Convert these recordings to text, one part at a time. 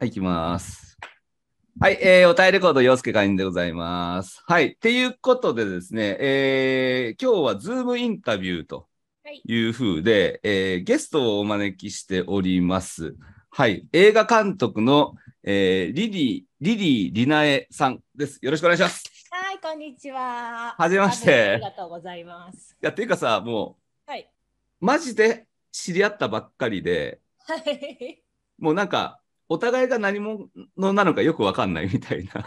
はい、いきます。はい、えー、お便りコード、洋介会員でございます。はい、っていうことでですね、えー、今日はズームインタビューという風で、はい、えー、ゲストをお招きしております。はい、映画監督の、えー、リリー、リリー・リナエさんです。よろしくお願いします。はい、こんにちは。はじめまして。ありがとうございます。いや、っていうかさ、もう、はい、マジで知り合ったばっかりで、はい、もうなんか、お互いが何者なのかよくわかんないみたいな。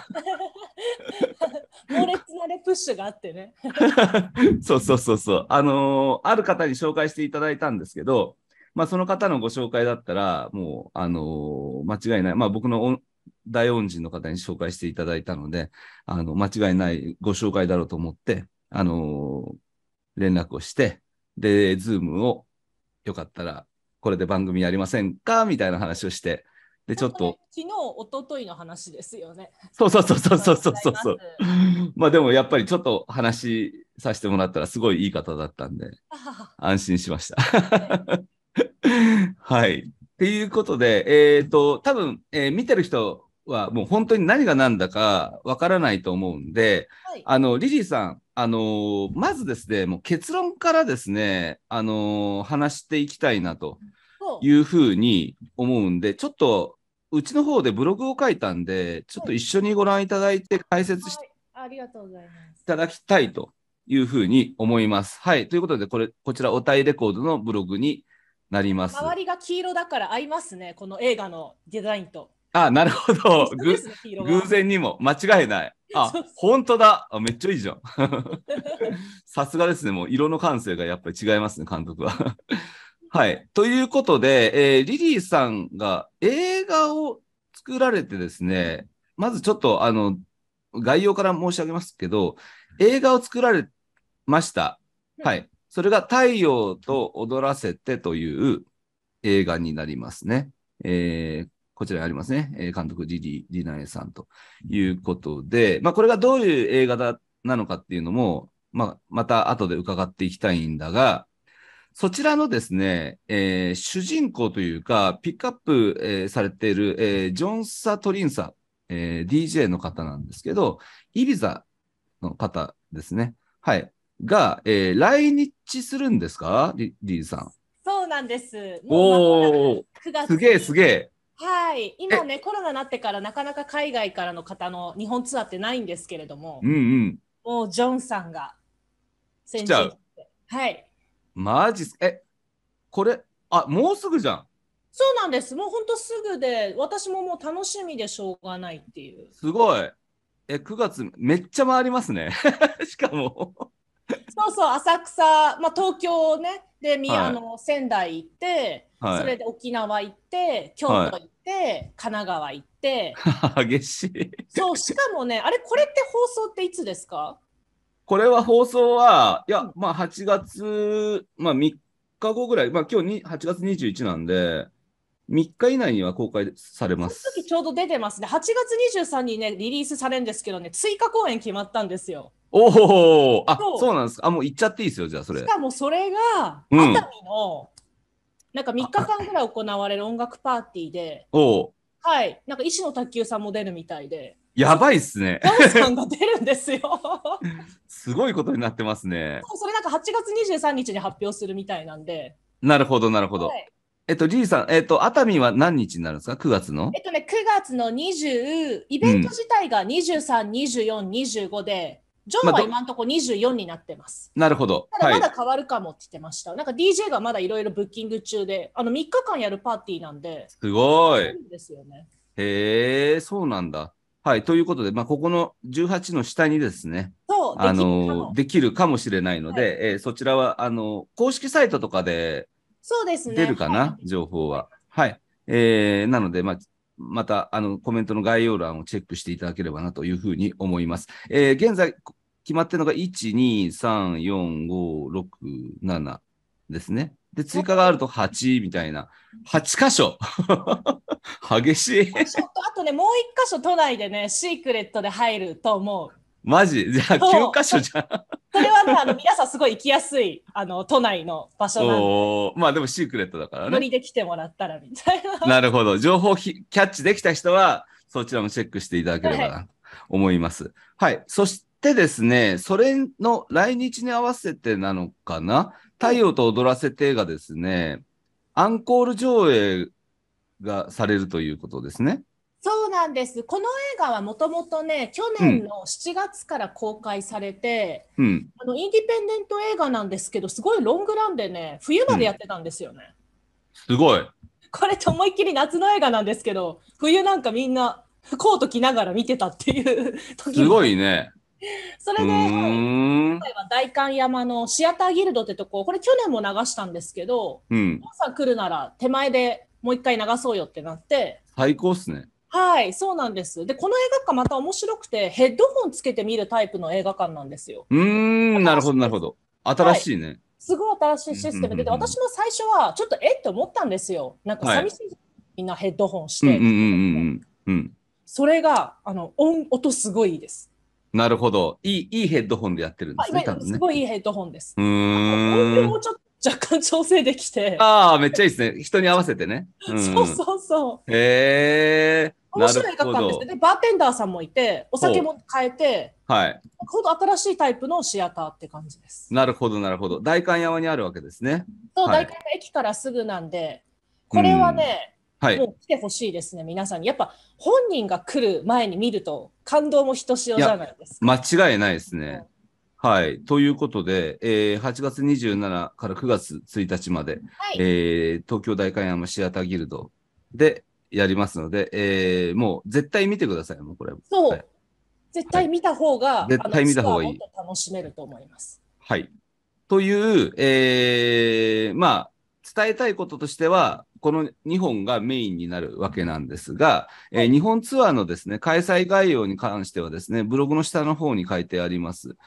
猛烈なレプッシュがあってね。そうそうそうそう。あのー、ある方に紹介していただいたんですけど、まあ、その方のご紹介だったら、もう、あのー、間違いない、まあ、僕の大恩人の方に紹介していただいたので、あの間違いないご紹介だろうと思って、あのー、連絡をして、で、ズームをよかったら、これで番組やりませんかみたいな話をして、でちょっと、昨日一昨日の話ですよね。そうそうそうそうそうそうそう。まあでもやっぱりちょっと話させてもらったらすごいいい方だったんで安心しました。はい。っていうことで、えっ、ー、と多分、えー、見てる人はもう本当に何が何だかわからないと思うんで、はい、あのリリーさん、あのー、まずですねもう結論からですね、あの話していきたいなと。うんいうふうに思うんで、ちょっとうちの方でブログを書いたんで、ちょっと一緒にご覧いただいて解説して、い、ありがとうございます。いただきたいというふうに思います。はい。ということで、これ、こちら、おたいレコードのブログになります。周りが黄色だから合いますね、この映画のデザインと。あ、なるほど。偶然にも間違いない。あ、本当だあ。めっちゃいいじゃん。さすがですね。もう色の感性がやっぱり違いますね、監督は。はい。ということで、えー、リリーさんが映画を作られてですね、まずちょっと、あの、概要から申し上げますけど、映画を作られました。はい。それが太陽と踊らせてという映画になりますね。えー、こちらにありますね。えー、監督、リリー・リナエさんということで、まあ、これがどういう映画だなのかっていうのも、まあ、また後で伺っていきたいんだが、そちらのですね、えー、主人公というか、ピックアップ、えー、されている、えー、ジョンサ・トリンサ、え DJ の方なんですけど、イビザの方ですね。はい。が、え来日するんですかリリーさん。そうなんです。おお。すげえすげえ。はい、今ね、コロナになってからなかなか海外からの方の日本ツアーってないんですけれども、うんうん、もうジョンさんが先日はい、マジっすえ、これ、あ、もうすぐじゃん。そうなんです。もうほんとすぐで、私ももう楽しみでしょうがないっていう。すごい。え、9月、めっちゃ回りますね。しかもそうそう、浅草、まあ、東京ね、で、み、はい、の仙台行って、はい、それで沖縄行って、京都行って、はい、神奈川行って。激しい。そう、しかもね、あれ、これって放送っていつですかこれは放送は、いや、まあ8月、まあ3日後ぐらい、まあ今日に8月21なんで、3日以内には公開されます。その時ちょうど出てますね。8月23日にね、リリースされるんですけどね、追加公演決まったんですよ。おおあそう、そうなんですか。あ、もう行っちゃっていいですよ、じゃあそれ。しかもそれが、熱海の、うん、なんか3日間ぐらい行われる音楽パーティーで、おはい、なんか石野卓球さんも出るみたいで。やばいっすね。ダンさんが出るんですよ。すごいことになってますね。そそれなんか8月23日に発表するみたいなんで。なるほど、なるほど。はいえっと、リーさん、えっと、熱海は何日になるんですか ?9 月のえっとね、9月の20、イベント自体が23、うん、24、25で、ジョンは今のところ24になってます。ま、なるほど。ただまだ変わるかもって言ってました。はい、なんか DJ がまだいろいろブッキング中で、あの3日間やるパーティーなんで。すごい。ですよね、へえ、そうなんだ。はい、ということで、まあ、ここの18の下にですね、そうあのできるかもしれないので、はい、えー、そちらはあの公式サイトとかで出るかな、ねはい、情報は。はい、えー、なので、まあ、またあのコメントの概要欄をチェックしていただければなというふうに思います。えー、現在決まってるのが1、2、3、4、5、6、7ですね。で、追加があると8みたいな。8箇所激しいあとね、もう1箇所都内でね、シークレットで入ると思う。マジじゃあ9箇所じゃん。それはね、あの皆さんすごい行きやすい、あの、都内の場所なんで。まあでもシークレットだからね。無理で来てもらったらみたいな。なるほど。情報キャッチできた人は、そちらもチェックしていただければな、思います。はい。そしてですね、それの来日に合わせてなのかな太陽と踊らせてがですね、アンコール上映がされるということですね。そうなんです。この映画はもともとね、去年の7月から公開されて、うん、あのインディペンデント映画なんですけど、すごいロングランでね、冬までやってたんですよね。うん、すごい。これと思いっきり夏の映画なんですけど、冬なんかみんなコート着ながら見てたっていう時すごいね。それで、今回は代官山のシアターギルドってとこ、これ去年も流したんですけど、うん、来るなら手前でもう一回流そうよってなって。最高っすね。はい、そうなんです。で、この映画館また面白くて、ヘッドホンつけて見るタイプの映画館なんですよ。うん、なるほど、なるほど。新しいね、はい。すごい新しいシステムで、で私も最初はちょっとえって思ったんですよ。なんか寂しい、はい、みんなヘッドホンして。それが、あの、音、音すごいいいです。なるほど。いい、いいヘッドホンでやってるんですね。ねすごいいいヘッドホンです。うん。もうちょっと若干調整できて。ああ、めっちゃいいですね。人に合わせてね。うそうそうそう。へえ。面白いっ画んですね。で、バーテンダーさんもいて、お酒も変えて、はい。ほど新しいタイプのシアターって感じです。なるほど、なるほど。代官山にあるわけですね。そう、代官山駅からすぐなんで、これはね、はい、もう来てほしいですね、皆さんに。やっぱ本人が来る前に見ると、感動もひとしおじゃないですか。間違いないですね。うん、はい。ということで、えー、8月27から9月1日まで、はい、えー、東京大観山シアターギルドでやりますので、えー、もう絶対見てください、もうこれ。そう。はい、絶対見た方が、はい、絶対見た方がいい。楽しめると思います。はい。という、えー、まあ、伝えたいこととしては、この2本がメインになるわけなんですが、えー、日本ツアーのですね、開催概要に関してはですね、ブログの下の方に書いてあります。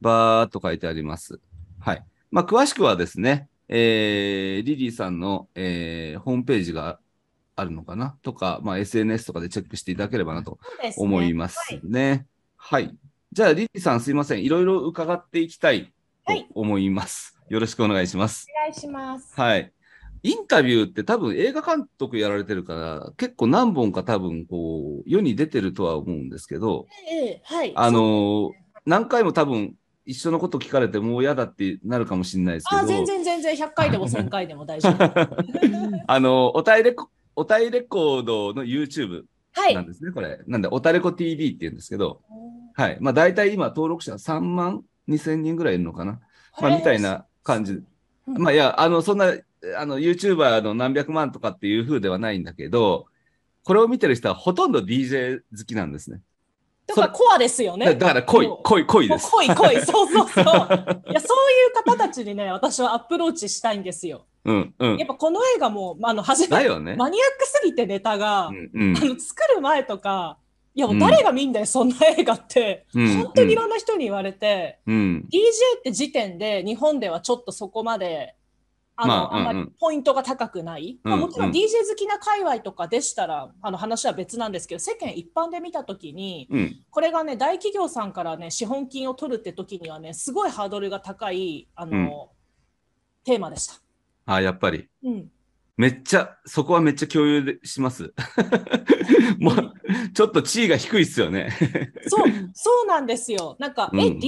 バーっと書いてあります。はい。まあ、詳しくはですね、えー、リリーさんの、えー、ホームページがあるのかなとか、まあ、SNS とかでチェックしていただければなと思いますね。すねはい、はい、じゃあ、リリーさん、すいません。いろいろ伺っていきたいと思います。はい、よろしくお願いします。お願いします。はい。インタビューって多分映画監督やられてるから、結構何本か多分こう、世に出てるとは思うんですけど、ええ、はい。あの、何回も多分一緒のこと聞かれてもう嫌だってなるかもしれないですけど。あ、全然全然100回でも1000回でも大丈夫。あの、おたえレコ、おたえレコードの YouTube なんですね、はい、これ。なんで、おたれこ TV って言うんですけど、はい。まあ大体今登録者3万2000人ぐらいいるのかな。まあみたいな感じ。まあいや、あの、そんなあの YouTuber の何百万とかっていう風ではないんだけど、これを見てる人はほとんど DJ 好きなんですね。だからコアですよね。だから濃い、濃い、濃いです。濃い、濃い、そうそうそう。いや、そういう方たちにね、私はアプローチしたいんですよ。うんうん、やっぱこの映画も、まあ、あの初め、よね、マニアックすぎてネタが、うんうん、あの作る前とか、いや誰が見んだよ、うん、そんな映画って、うん、本当にいろんな人に言われて、うん、DJ って時点で日本ではちょっとそこまであの、まあ、あんまりポイントが高くない、うんうん、まあ、もちろん DJ 好きな界隈とかでしたら、あの話は別なんですけど世間一般で見た時に、うん、これがね大企業さんからね資本金を取るって時にはねすごいハードルが高いあの、うん、テーマでした。あやっぱり、うん、めっちゃそこはめっちゃ共有します。もうちょっと地位が低いっすよねそうそうなんですよ。なんか、うん、え DJ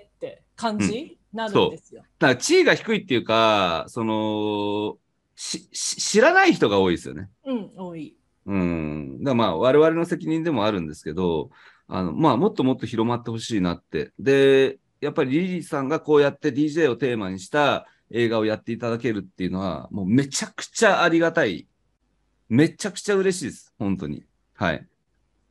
って感じ、なるんですよ。だから地位が低いっていうか、その、し、知らない人が多いですよね。うん、多い。うん。だまあ、我々の責任でもあるんですけど、あの、まあ、もっともっと広まってほしいなって。で、やっぱりリリーさんがこうやって DJ をテーマにした映画をやっていただけるっていうのは、もうめちゃくちゃありがたい。めちゃくちゃ嬉しいです。本当に。はい。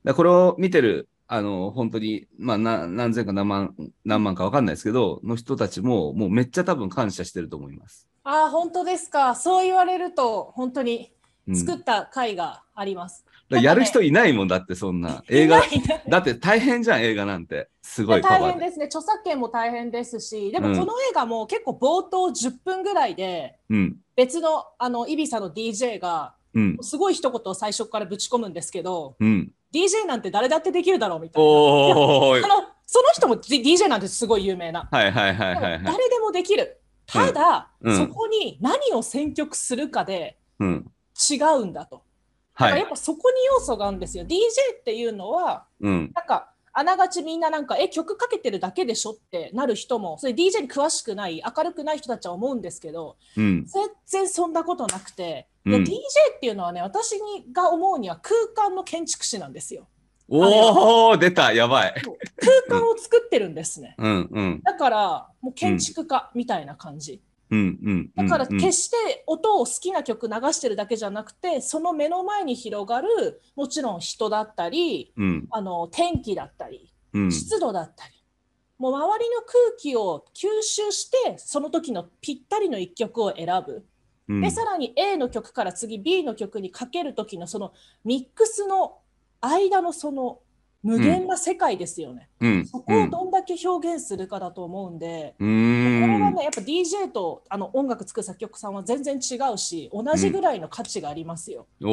だこれを見てるあの、本当に、まあ、何千か何万、何万か分かんないですけど、の人たちも、もうめっちゃ多分感謝してると思います。ああ、本当ですか。そう言われると、本当に作った回があります。うん、やる人いないもんだって、そんな。映画、だって大変じゃん、映画なんて。すごい大変ですね。著作権も大変ですし、でもこの映画も結構冒頭10分ぐらいで、うん、別の、あの、イビサの DJ が、うん、すごい一言を最初からぶち込むんですけど、うん、DJ なんて誰だってできるだろうみたいな。いそのその人も DJ なんてすごい有名な。誰でもできる。ただ、うん、そこに何を選曲するかで違うんだと。やっぱそこに要素があるんですよ。DJ っていうのは、なんかあながちみんななんかえ曲かけてるだけでしょってなる人もそれ DJ に詳しくない明るくない人たちは思うんですけど、うん、全然そんなことなくて、うん、DJ っていうのはね私にが思うには空間の建築士なんですよ。おお出たやばい空間を作ってるんですね、うんだからもう建築家みたいな感じ、うんうんだから決して音を好きな曲流してるだけじゃなくてその目の前に広がるもちろん人だったり、うん、あの天気だったり、うん、湿度だったりもう周りの空気を吸収してその時のぴったりの1曲を選ぶ、うん、でさらに A の曲から次 B の曲にかける時のそのミックスの間のその無限な世界ですよね、うん、そこをどんだけ表現するかだと思うんで、うん、これはねやっぱ DJ とあの音楽作る作曲さんは全然違うし同じぐらいの価値がありますよ、うん、お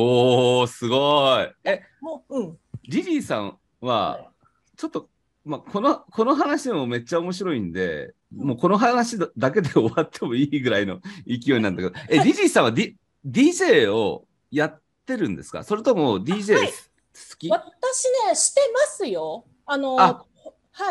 ーすごいえもううんリリーさんはちょっと、まあ、このこの話でもめっちゃ面白いんで、もうこの話だけで終わってもいいぐらいの勢いなんだけどえリリーさんは、D、DJ をやってるんですかそれとも DJ、はいき私ね、してますよ。あのは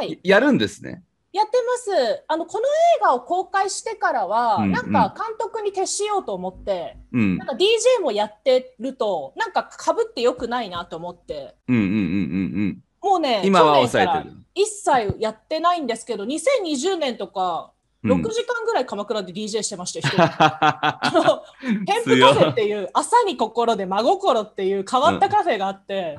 い、やるんですね。やってます。あのこの映画を公開してからは、うんうん、なんか監督に徹しようと思って、うん、なんか DJ もやってると、なんかかぶってよくないなと思って。うんうんうんうんうん。もうね、今は抑えてる。一切やってないんですけど、2020年とか6時間ぐらい鎌倉で DJ してました、あのヘンプカフェっていう朝に心で真心っていう変わったカフェがあって、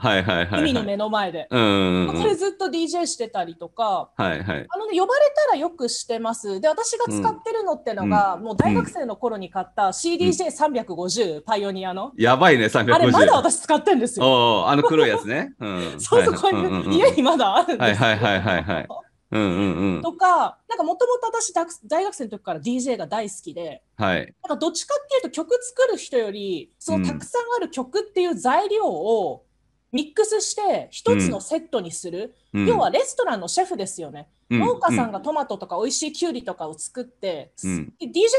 海の目の前で、うん、それずっと DJ してたりとか、はいはい、あのね、呼ばれたらよくしてますで私が使ってるのってのが、うん、もう大学生の頃に買った CDJ350、パイオニアのやばいね350あれまだ私使ってんですよあの黒いやつね、そうそうこういう、家にまだあるんですはいはいはいはいはいうんうんうん、とか、なんかもともと私大学生の時から DJ が大好きで、はい、なんかどっちかっていうと曲作る人より、そのたくさんある曲っていう材料をミックスして一つのセットにする、うん、要はレストランのシェフですよね、うん、農家さんがトマトとか美味しいきゅうりとかを作って、うん、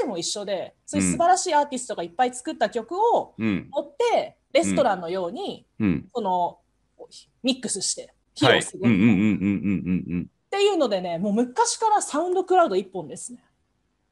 DJ も一緒でそういう素晴らしいアーティストがいっぱい作った曲を持ってレストランのように、そのミックスして披露する。っていうのでね、もう昔からサウンドクラウド1本ですね。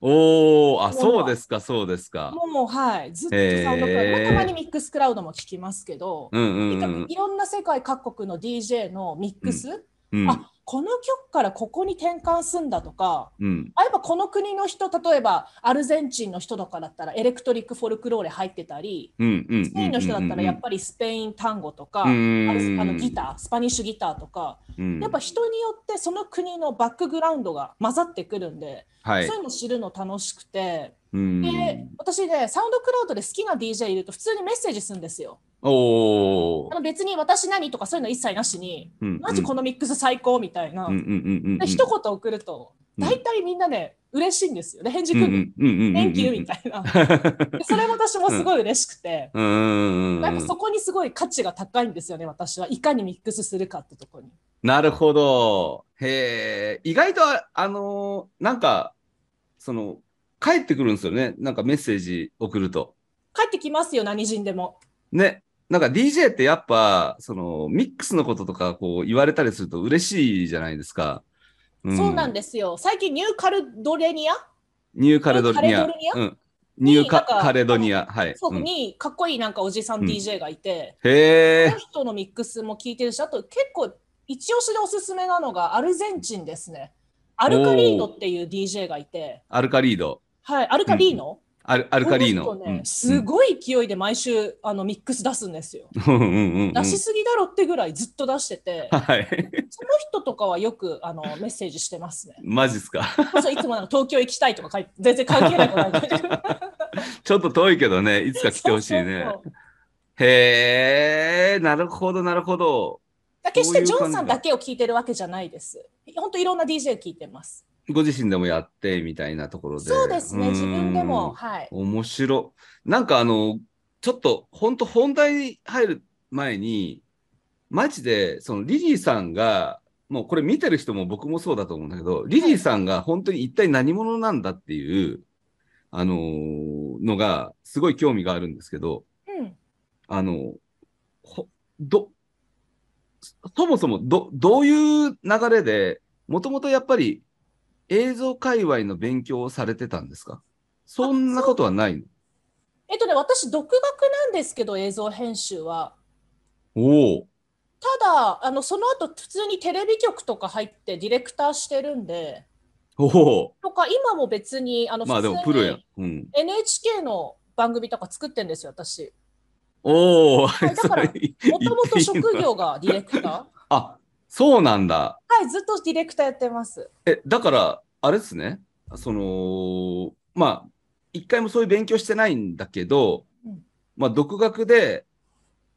おお、あ、そうですか、そうですか。もう、もうはい、ずっとサウンドクラウド、たまにミックスクラウドも聞きますけど、うんうんうん、いろんな世界各国の DJ のミックス、うんうん、あこの曲からここに転換すんだとか、うん、あやっぱこの国の人例えばアルゼンチンの人とかだったらエレクトリック・フォルクローレ入ってたり、スペインの人だったらやっぱりスペイン単語とか、あのギタースパニッシュギターとか、やっぱ人によってその国のバックグラウンドが混ざってくるんで、はい、そういうの知るの楽しくて、で私ねサウンドクラウドで好きな DJ いると普通にメッセージするんですよ。おあの別に私何とかそういうの一切なしに、うんうん、マジこのミックス最高みたいな、うんうんうんうん、で一言送ると大体みんなね、嬉しいんですよね返事くる「Thank you」みたいな それ私もすごい嬉しくて、うん、なんかそこにすごい価値が高いんですよね私はいかにミックスするかってとこに。なるほどへえ意外とあのー、なんかその帰ってくるんですよねなんかメッセージ送ると。帰ってきますよ何人でも。ねなんか DJ ってやっぱ、そのミックスのこととかこう言われたりすると嬉しいじゃないですか。うん、そうなんですよ。最近ニューカルドレニアニューカルドレニア。ニューカカレドニア。はい。そう、にかっこいいなんかおじさん DJ がいて、うん、へその人のミックスも聞いてるし、あと結構一押しでおすすめなのがアルゼンチンですね。アルカリードっていう DJ がいて。アルカリード。はい、アルカリーノ、アルアルカリーノ、ね、すごい勢いで毎週あのミックス出すんですよ。うんうんうん、出しすぎだろってぐらいずっと出してて、はい、その人とかはよくあのメッセージしてますね。マジっすかそういつもなんか東京行きたいとか全然関係ないない ちょっと遠いけどねいつか来てほしいね。そうそうそうへえなるほどなるほど。決してジョンさんだけを聞いてるわけじゃないです。本当いろんな DJ 聞いてます。ご自身でもやってみたいなところで。そうですね、自分でも。はい。面白。なんかあの、ちょっと本当本題に入る前に、マジで、そのリリーさんが、もうこれ見てる人も僕もそうだと思うんだけど、リリーさんが本当に一体何者なんだっていう、あのー、のが、すごい興味があるんですけど、うん、あの、ほ、ど、そもそもど、どういう流れで、もともとやっぱり映像界隈の勉強をされてたんですかそんなことはないのえっとね、私、独学なんですけど、映像編集は。おお。ただ、あのその後普通にテレビ局とか入ってディレクターしてるんで。おお。とか、今も別に、あのまあでもプロや、うん、NHK の番組とか作ってんですよ、私。おお。だから、もともと職業がディレクター。あそうなんだ。はい、ずっとディレクターやってます。え、だから、あれですね。その、まあ、一回もそういう勉強してないんだけど、うん、まあ、独学で、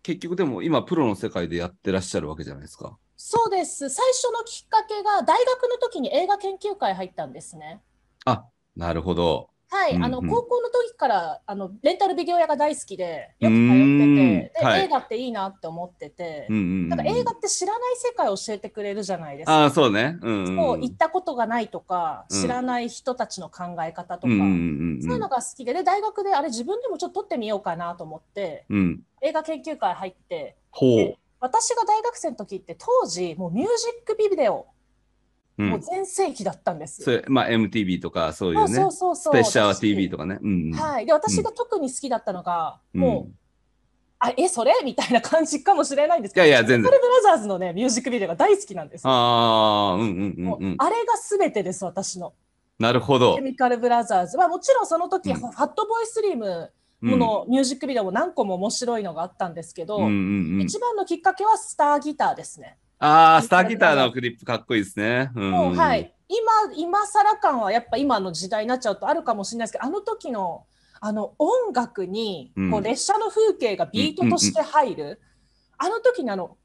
結局でも今、プロの世界でやってらっしゃるわけじゃないですか。そうです。最初のきっかけが、大学の時に映画研究会入ったんですね。あ、なるほど。はい、うんうん、あの高校の時からあのレンタルビデオ屋が大好きでよく通っててで、映画っていいなって思ってて、うんなんか映画って知らない世界を教えてくれるじゃないですか。あそうね、うんうん、そう行ったことがないとか知らない人たちの考え方とか、うん、そういうのが好きでで大学であれ自分でもちょっと撮ってみようかなと思って、うん、映画研究会入って。ほう私が大学生の時って当時もうミュージックビデオもう全盛期だったんですそれ、まあ、MTV とかそういうねそうそうスペシャル TV とかね、はい、で私が特に好きだったのが、うん、もうあえそれ みたいな感じかもしれないんですけどいやいや全然ブラザーズのねミュージックビデオが大好きなんですあ,、うんうんうん、あれがすべてです私のなるほどケミカルブラザーズはもちろんその時、うん、ファットボーイスリムこのミュージックビデオも何個も面白いのがあったんですけど、うんうんうん、一番のきっかけはスターギターですね。ああ、スターギターのクリップかっこいいですね。うん、もうはい。今、今更感はやっぱ今の時代になっちゃうとあるかもしれないですけど、あの時のあの音楽に、こう列車の風景がビートとして入る。あの時にあの、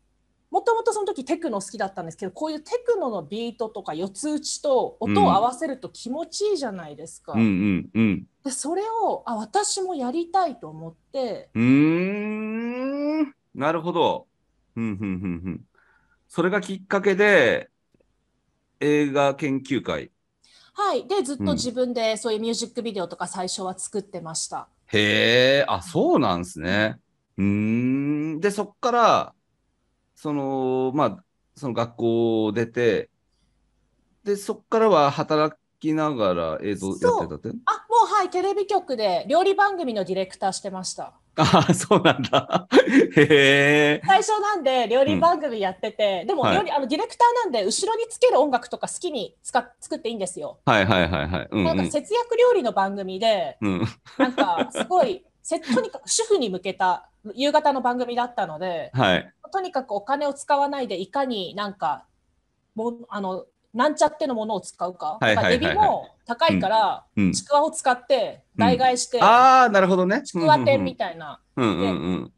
もともとその時テクノ好きだったんですけどこういうテクノのビートとか四つ打ちと音を合わせると気持ちいいじゃないですか。でそれをあ私もやりたいと思って。うんなるほど。ふんふんふんふんそれがきっかけで、映画研究会。はい。で、ずっと自分でそういうミュージックビデオとか最初は作ってました。うん、へえ、あ、そうなんですね。うん。で、そっから、その、まあ、その学校を出て、で、そっからは働きながら映像やってたってあ、もうはい、テレビ局で料理番組のディレクターしてました。ああ、そうなんだ。へえ。最初なんで料理番組やってて、うん、でも料理、はい、あのディレクターなんで後ろにつける音楽とか好きに使作っていいんですよ。はいはいはいはい。うんうん、なんか節約料理の番組で、うん、なんかすごいとにかく主婦に向けた夕方の番組だったので、はい、とにかくお金を使わないでいかになんかもあのなんちゃってのものを使うか。はいはいエビも高いから、ちくわを使って代替えして、ああ、なるほどね。ちくわ店みたいな。うんうんうん。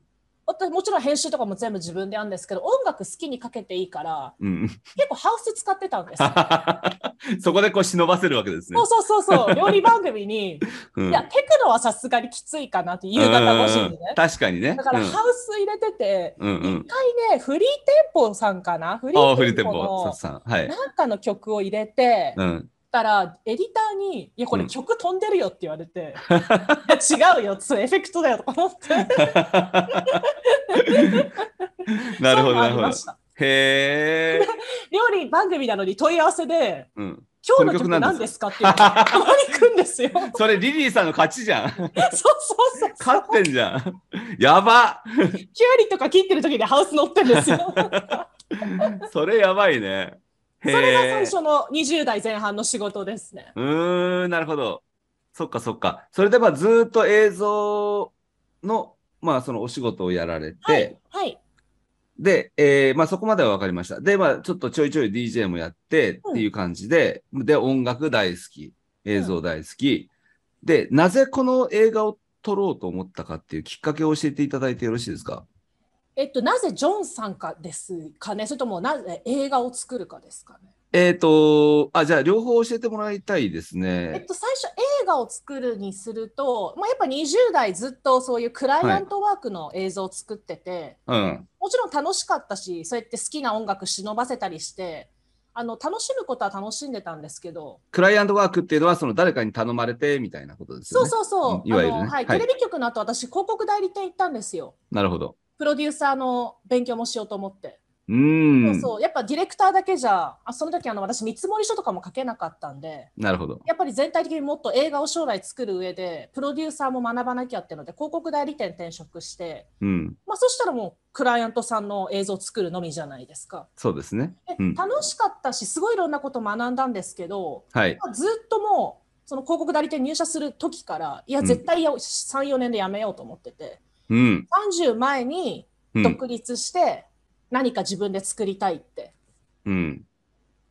私もちろん編集とかも全部自分でやるんですけど音楽好きにかけていいから、うん、結構ハウス使ってたんです そこでこう忍ばせるわけですねそうそうそうそう 料理番組に、うん、いやテクノはさすがにきついかなって夕方5時ね確かにねだからハウス入れてて一、うん、回ねフリーテンポさんかなフリーテンポのなんかの曲を入れて、うんったらエディターに「いやこれ曲飛んでるよ」って言われて「う ん、違うよつエフェクトだよ」とか思って なるほどなるほどへえ料理番組なのに問い合わせで、うん、今日の曲何ですかって言うのたまに来るんですよ。それリリーさんの勝ちじゃん。そうそうそう勝ってんじゃん。やばキュウリとか切ってる時でハウス乗ってんですよ。それやばいね。それが最初の20代前半の仕事ですね。うん、なるほど。そっかそっか。それでまあずっと映像の、まあそのお仕事をやられて、はい。はいで、えー、まあそこまでは分かりました。で、まあちょっとちょいちょい DJ もやってっていう感じで、うん、で、音楽大好き、映像大好き、うん、で、なぜこの映画を撮ろうと思ったかっていうきっかけを教えていただいてよろしいですかえっと、なぜジョンさんかですかね、それともなぜ映画を作るかですかね。えっ、とあじゃあ両方教えてもらいたいですね。えっと、最初映画を作るにすると、まあ、やっぱ20代ずっとそういうクライアントワークの映像を作ってて、はい、うん、もちろん楽しかったしそうやって好きな音楽忍ばせたりしてあの楽しむことは楽しんでたんですけどクライアントワークっていうのはその誰かに頼まれてみたいなことですよね。そうそうそう、いわゆる、ね、はい、テレビ局の後私広告代理店行ったんですよ。なるほどプロデューサーの勉強もしようと思って。うんそうそうやっぱディレクターだけじゃあその時あの私見積書とかも書けなかったんでなるほどやっぱり全体的にもっと映画を将来作る上でプロデューサーも学ばなきゃっていうので広告代理店転職して、うんまあ、そしたらもうクライアントさんの映像を作るのみじゃないですか。そうですね、うん、楽しかったしすごいいろんなこと学んだんですけど、はい、ずっともうその広告代理店入社する時からいや絶対や、うん、年でやめようと思ってて、うん、30前に独立して何か自分で作りたいって。うん、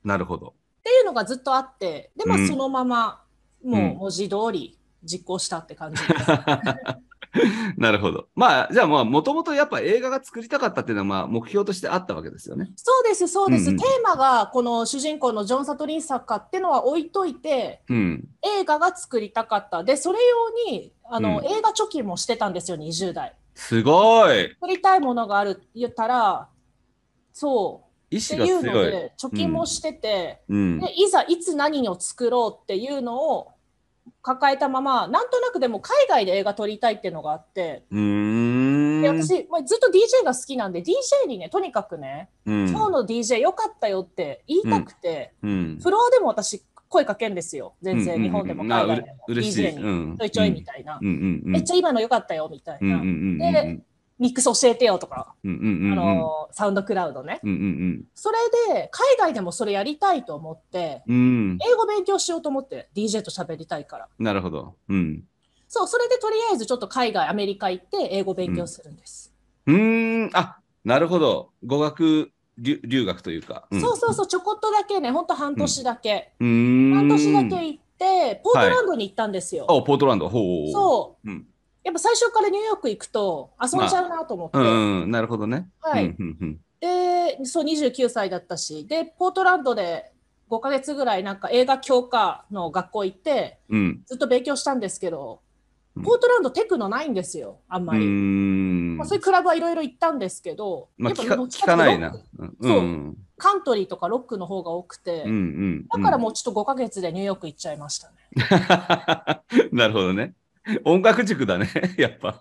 なるほど。っていうのがずっとあってで、まあ、そのままもう文字通り実行したって感じです。なるほど。まあ、じゃあ、まあ、もともとやっぱ映画が作りたかったっていうのは、まあ、目標としてあったわけですよね。そうです、そうです。うんうん、テーマが、この主人公のジョン・サトリン作家っていうのは置いといて、うん、映画が作りたかった。で、それ用に、あの、うん、映画貯金もしてたんですよ、20代。すごい作りたいものがあるって言ったら、そう。意志が強い。っていうので、貯金もしてて、うん、でいざいつ何を作ろうっていうのを、抱えたままなんとなくでも海外で映画撮りたいっていうのがあってで私、まあ、ずっと DJ が好きなんで DJ にねとにかくね、うん、今日の DJ 良かったよって言いたくて、うん、フロアでも私声かけんですよ全然、日本でも海外でも DJ にちょいちょいみたいな、めっちゃ今の良かったよみたいな。でミックス教えてよとか、あのサウンドクラウドね、それで海外でもそれやりたいと思って、うん、英語勉強しようと思って DJ と喋りたいからなるほど、うん、そうそれでとりあえずちょっと海外アメリカ行って英語勉強するんですうんあなるほど語学留学というか、うん、そうそうそうちょこっとだけねほんと半年だけ、半年だけ行ってポートランドに行ったんですよ、はい、ポートランドほうそう、うんやっぱ最初からニューヨーク行くと遊んじゃうなと思って。まあ、うん、なるほどね。はい。で、そう29歳だったし、で、ポートランドで5か月ぐらいなんか映画教科の学校行って、うん、ずっと勉強したんですけど、ポートランドテクノないんですよ、あんまり。まあ、そういうクラブはいろいろ行ったんですけど、まあ、やっぱ聞かないな、うん、カントリーとかロックの方が多くて、うんうんうん、だからもうちょっと5か月でニューヨーク行っちゃいましたね。なるほどね。音楽塾だね、やっぱ。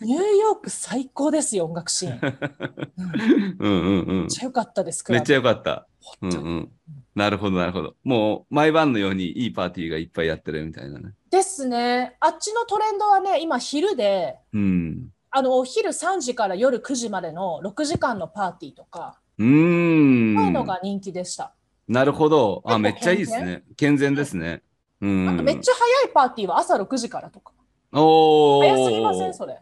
ニューヨーク最高ですよ、音楽シーン。うん、うん、うんうんめっちゃ良かったです、めっちゃ良かった。うんうん、なるほど、なるほど。もう毎晩のようにいいパーティーがいっぱいやってるみたいなね。ですね。あっちのトレンドはね、今昼で、うん、あのお昼3時から夜9時までの6時間のパーティーとか、うんそういうのが人気でした。なるほど。あ、めっちゃいいですね。健全ですね。なんかめっちゃ早いパーティーは朝6時からとか。お早すぎませんそれ。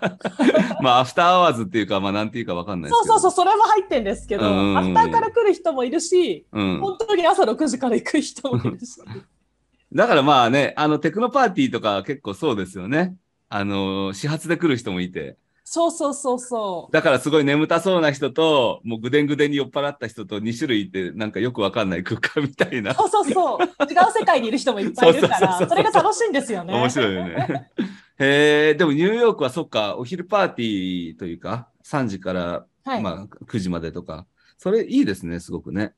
まあ、アフターアワーズっていうか、まあ、なんていうかわかんないそうそうそう、それも入ってんですけど、アフターから来る人もいるし、うん、本当に朝6時から行く人もいるし。だからまあね、あの、テクノパーティーとか結構そうですよね。あの、始発で来る人もいて。そうそうそうそう。だからすごい眠たそうな人と、もうぐでんぐでんに酔っ払った人と2種類いて、なんかよくわかんない空間みたいな。そうそうそう。違う世界にいる人もいっぱいいるから、それが楽しいんですよね。面白いよね。へえ、でもニューヨークはそっか、お昼パーティーというか、3時から、はい、まあ9時までとか、それいいですね、すごくね。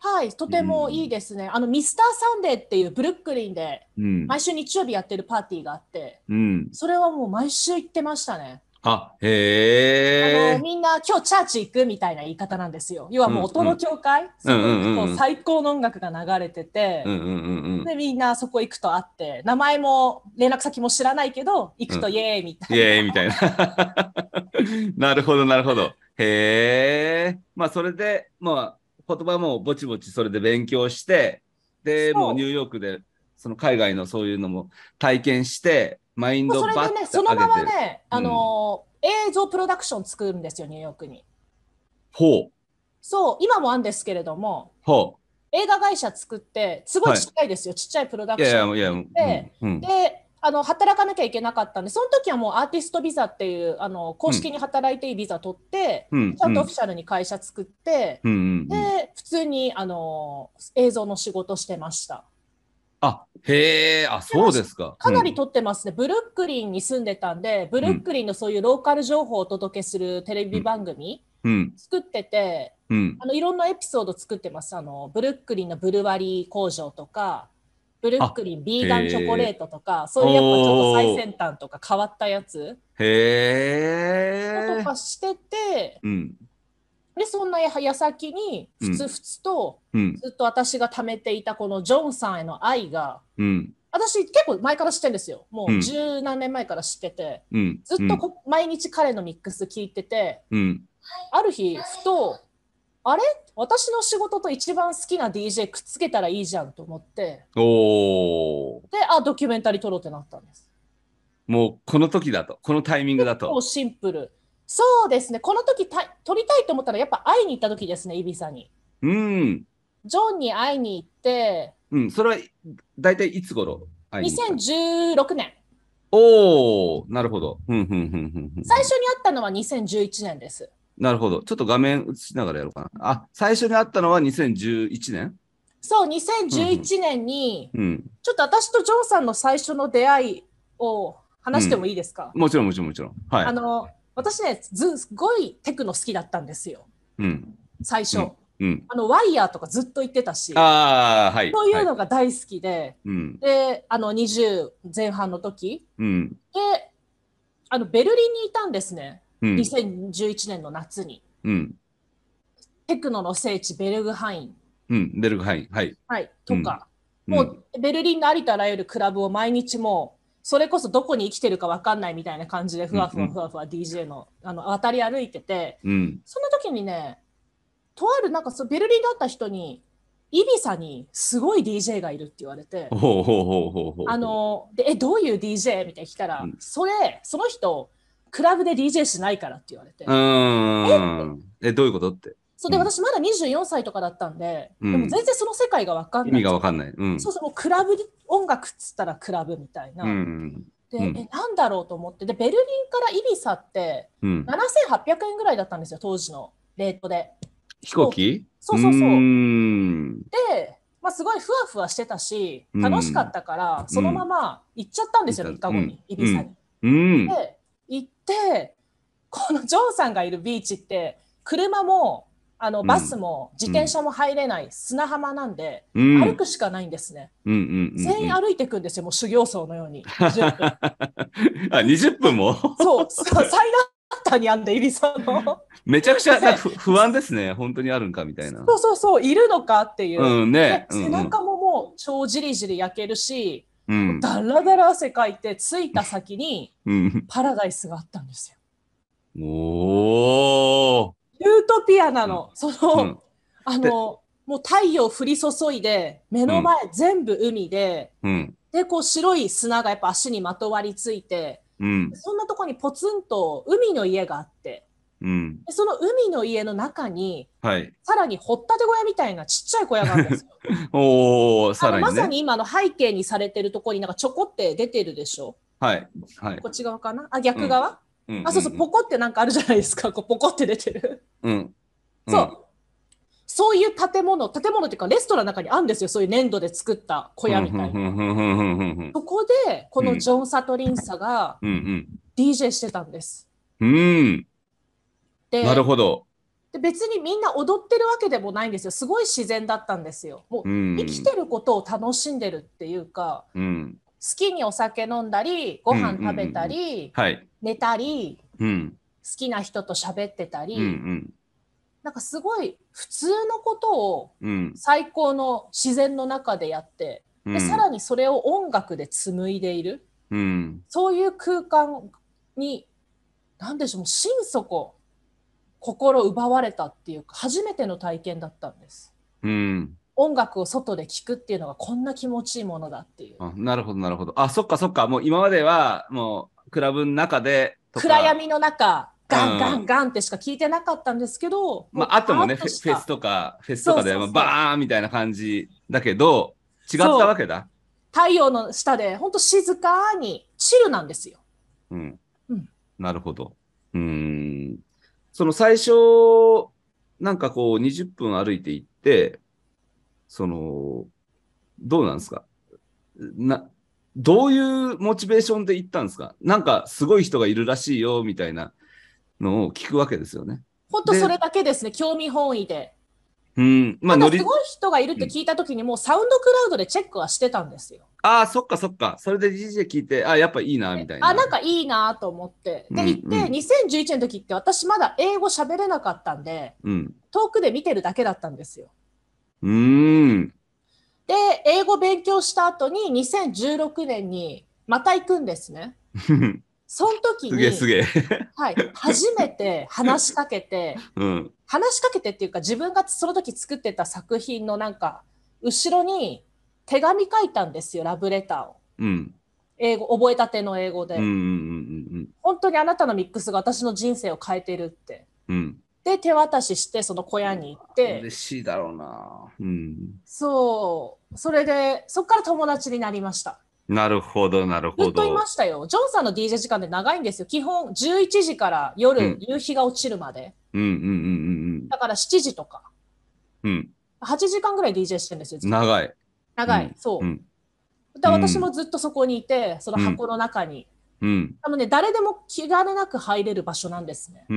はい、とてもいいですね。うん、あのミスターサンデーっていうブルックリンで毎週日曜日やってるパーティーがあって、うん、それはもう毎週行ってましたね。あ、へえ。あの、みんな今日チャーチ行くみたいな言い方なんですよ。要はもう音の教会、うう最高の音楽が流れてて、うんうんうんで、みんなそこ行くと会って、名前も連絡先も知らないけど、行くとイエーイみたいな。うん、イエーイみたいな。なるほど、なるほど。へえ。まあ、それで、まあ、言葉もぼちぼちそれで勉強して、で、もうニューヨークで、その海外のそういうのも体験して、マインドバッそれでね、そのままね、あのー、映像プロダクション作るんですよ、ニューヨークに。ほう。そう、今もあるんですけれども、ほう。映画会社作って、すごいちっちゃいですよ、はい、ちっちゃいプロダクション。いやいや、うん、で、あの働かなきゃいけなかったんで、その時はもうアーティストビザっていうあの公式に働いていいビザ取って、うん、ちゃんとオフィシャルに会社作って、うん、で普通にあの映像の仕事してました。あへえ、あ、そうですか。かなり撮ってますね、うん、ブルックリンに住んでたんで、ブルックリンのそういうローカル情報をお届けするテレビ番組、うん、作ってて、うん、あのいろんなエピソード作ってます。あのブルックリンのブルワリー工場とか、ブルックリンビーガンチョコレートとか、そういうやっぱちょっと最先端とか変わったやつへえ。とかしてて、うん、でそんな矢先にふつふつと、ずっと私が貯めていたこのジョンさんへの愛が、うん、私結構前から知ってるんですよもう十何年前から知ってて、うん、ずっと毎日彼のミックス聞いてて、うん、ある日ふとあれ私の仕事と一番好きな DJ くっつけたらいいじゃんと思っておであドキュメンタリー撮ろうってなったんですもうこの時だとこのタイミングだと結構シンプルそうですね、この時た撮りたいと思ったら、やっぱ会いに行った時ですね、イビサに。うん。ジョンに会いに行って、うん、それは大体いつ頃会いに行った ?2016 年。おお、なるほど。最初に会ったのは2011年です。なるほど。ちょっと画面映しながらやろうかな。あ、最初に会ったのは2011年そう、2011年に、うんちょっと私とジョンさんの最初の出会いを話してもいいですか、うん、もちろん、もちろん、もちろん。はい。あの、私ねすごいテクノ好きだったんですよ、うん、最初、うんうん、あのワイヤーとかずっと言ってたし、はい、そういうのが大好きで、はい、であの20前半の時、うん、であのベルリンにいたんですね、うん、2011年の夏に、うん、テクノの聖地ベルグハイン、うん、ベルグハイン、はい、はい、とか、もうベルリンのありとあらゆるクラブを毎日もそれこそどこに生きてるか分かんないみたいな感じでふわふわふわふわ DJ の,、あの渡り歩いてて、うん、その時にねとあるなんかそベルリンだった人にイビサにすごい DJ がいるって言われて、あのでえどういう DJ? みたいに来たら、うん、それ、その人、クラブで DJ しないからって言われて、えどういうことって。そうで、私まだ24歳とかだったんで、うん、でも全然その世界が分かんない。意味が分かんない。うん、そうそう、クラブ、音楽っつったらクラブみたいな。うん、で、え、なんだろうと思って、で、ベルリンからイビサって、7800円ぐらいだったんですよ、当時のレートで。飛行機そうそうそう。で、まあ、すごいふわふわしてたし、楽しかったから、そのまま行っちゃったんですよ、3日後に、イビサに。で、行って、このジョンさんがいるビーチって、車もあのバスも自転車も入れない砂浜なんで、うん、歩くしかないんですね、うんうんうんうん、全員歩いていくんですよ、もう修行僧のように。20 分 あ20分もそう、最大っにあんで、イリさんの。めちゃくちゃ不安ですね、本当にあるんかみたいな。そうそうそう、いるのかっていう。うんね、背中ももう超じりじり焼けるし、だらだら汗かいて、着いた先にパラダイスがあったんですよ。うん、おーユートピアなの。その、うん、あの、もう太陽降り注いで、目の前全部海で、うん、で、こう白い砂がやっぱ足にまとわりついて、うん、そんなとこにポツンと海の家があって、うん、その海の家の中に、はい、さらに掘ったて小屋みたいなちっちゃい小屋があるんですよ。おさらに、ね、まさに今の背景にされてるところになんかちょこって出てるでしょ。はい、はい、こっち側かなあ逆側、うんうんうん、あそうそうポコってなんかあるじゃないですかこうポコって出てる、うん、うん、そうそういう建物建物っていうかレストランの中にあるんですよそういう粘土で作った小屋みたいな、そこでこのジョン・サトリンサが DJ してたんです、うん、うん、でなるほどで別にみんな踊ってるわけでもないんですよすごい自然だったんですよもう生きてることを楽しんでるっていうか、うん、好きにお酒飲んだりご飯食べたり、うんうんうんはい、寝たり、うん、好きな人と喋ってたり、うんうん、なんかすごい普通のことを最高の自然の中でやって、うん、でさらにそれを音楽で紡いでいる、うん、そういう空間に何でしょう心底心奪われたっていうか初めての体験だったんです。うん音楽を外で聴くっていうのがこんな気持ちいいものだっていう。あなるほどなるほど。あそっかそっかもう今まではもうクラブの中で暗闇の中ガンガンガンってしか聞いてなかったんですけど、うん、まああともねフェスとかフェスとかでバーンみたいな感じだけど違ったわけだ。太陽の下で本当静かにチルなんですよ。うん、うん、なるほど。うんその最初なんかこう20分歩いていってその、どうなんですかな、どういうモチベーションで行ったんですかなんかすごい人がいるらしいよ、みたいなのを聞くわけですよね。本当それだけですね、興味本位で。うん、まあ、すごい人がいるって聞いたときに、もうサウンドクラウドでチェックはしてたんですよ。ああ、そっかそっか。それで DJ 聞いて、あやっぱいいな、みたいな。あなんかいいなと思って。で、行って、2011年の時って私まだ英語喋れなかったんで、うん、遠くで見てるだけだったんですよ。うん。で、英語勉強した後に2016年にまた行くんですね。その時に、すげすげはい、初めて話しかけて、うん、話しかけてっていうか自分がその時作ってた作品のなんか後ろに手紙書いたんですよラブレターを、うん、英語覚えたての英語で、うんうんうんうん、本当にあなたのミックスが私の人生を変えてるって、うん、で手渡ししてその小屋に行って嬉しいだろうな、うん、そうそれでそこから友達になりましたなるほどなるほどずっといましたよジョンさんの DJ 時間で長いんですよ基本11時から夜、うん、夕日が落ちるまで、うんうんうんうん、だから7時とか、うん、8時間ぐらい DJ してるんですよ長い長い、うん、そう、うんで私もずっとそこにいて、その箱の中に。うん。多分ね、誰でも気兼ねなく入れる場所なんですね。う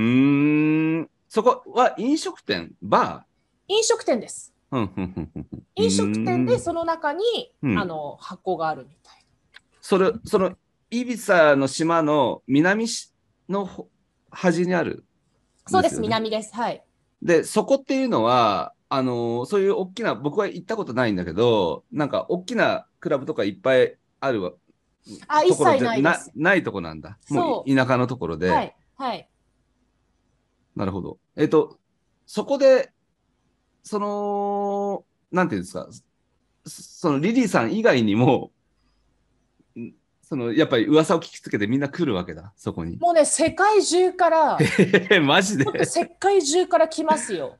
ん。そこは飲食店、バー飲食店です。飲食店でその中に、うん、あの箱があるみたいそれそのイビサの島の南しの端にある、ね、そうです南ですはいでそこっていうのはあのそういう大きな僕は行ったことないんだけどなんか大きなクラブとかいっぱいあるあ一切ないないとこなんだもう田舎のところで、はい、はい、なるほど。えっ、ー、と、そこで、その、なんていうんですか、そのリリーさん以外にも、そのやっぱり噂を聞きつけてみんな来るわけだ、そこに。もうね、世界中から、マジで世界中から来ますよ。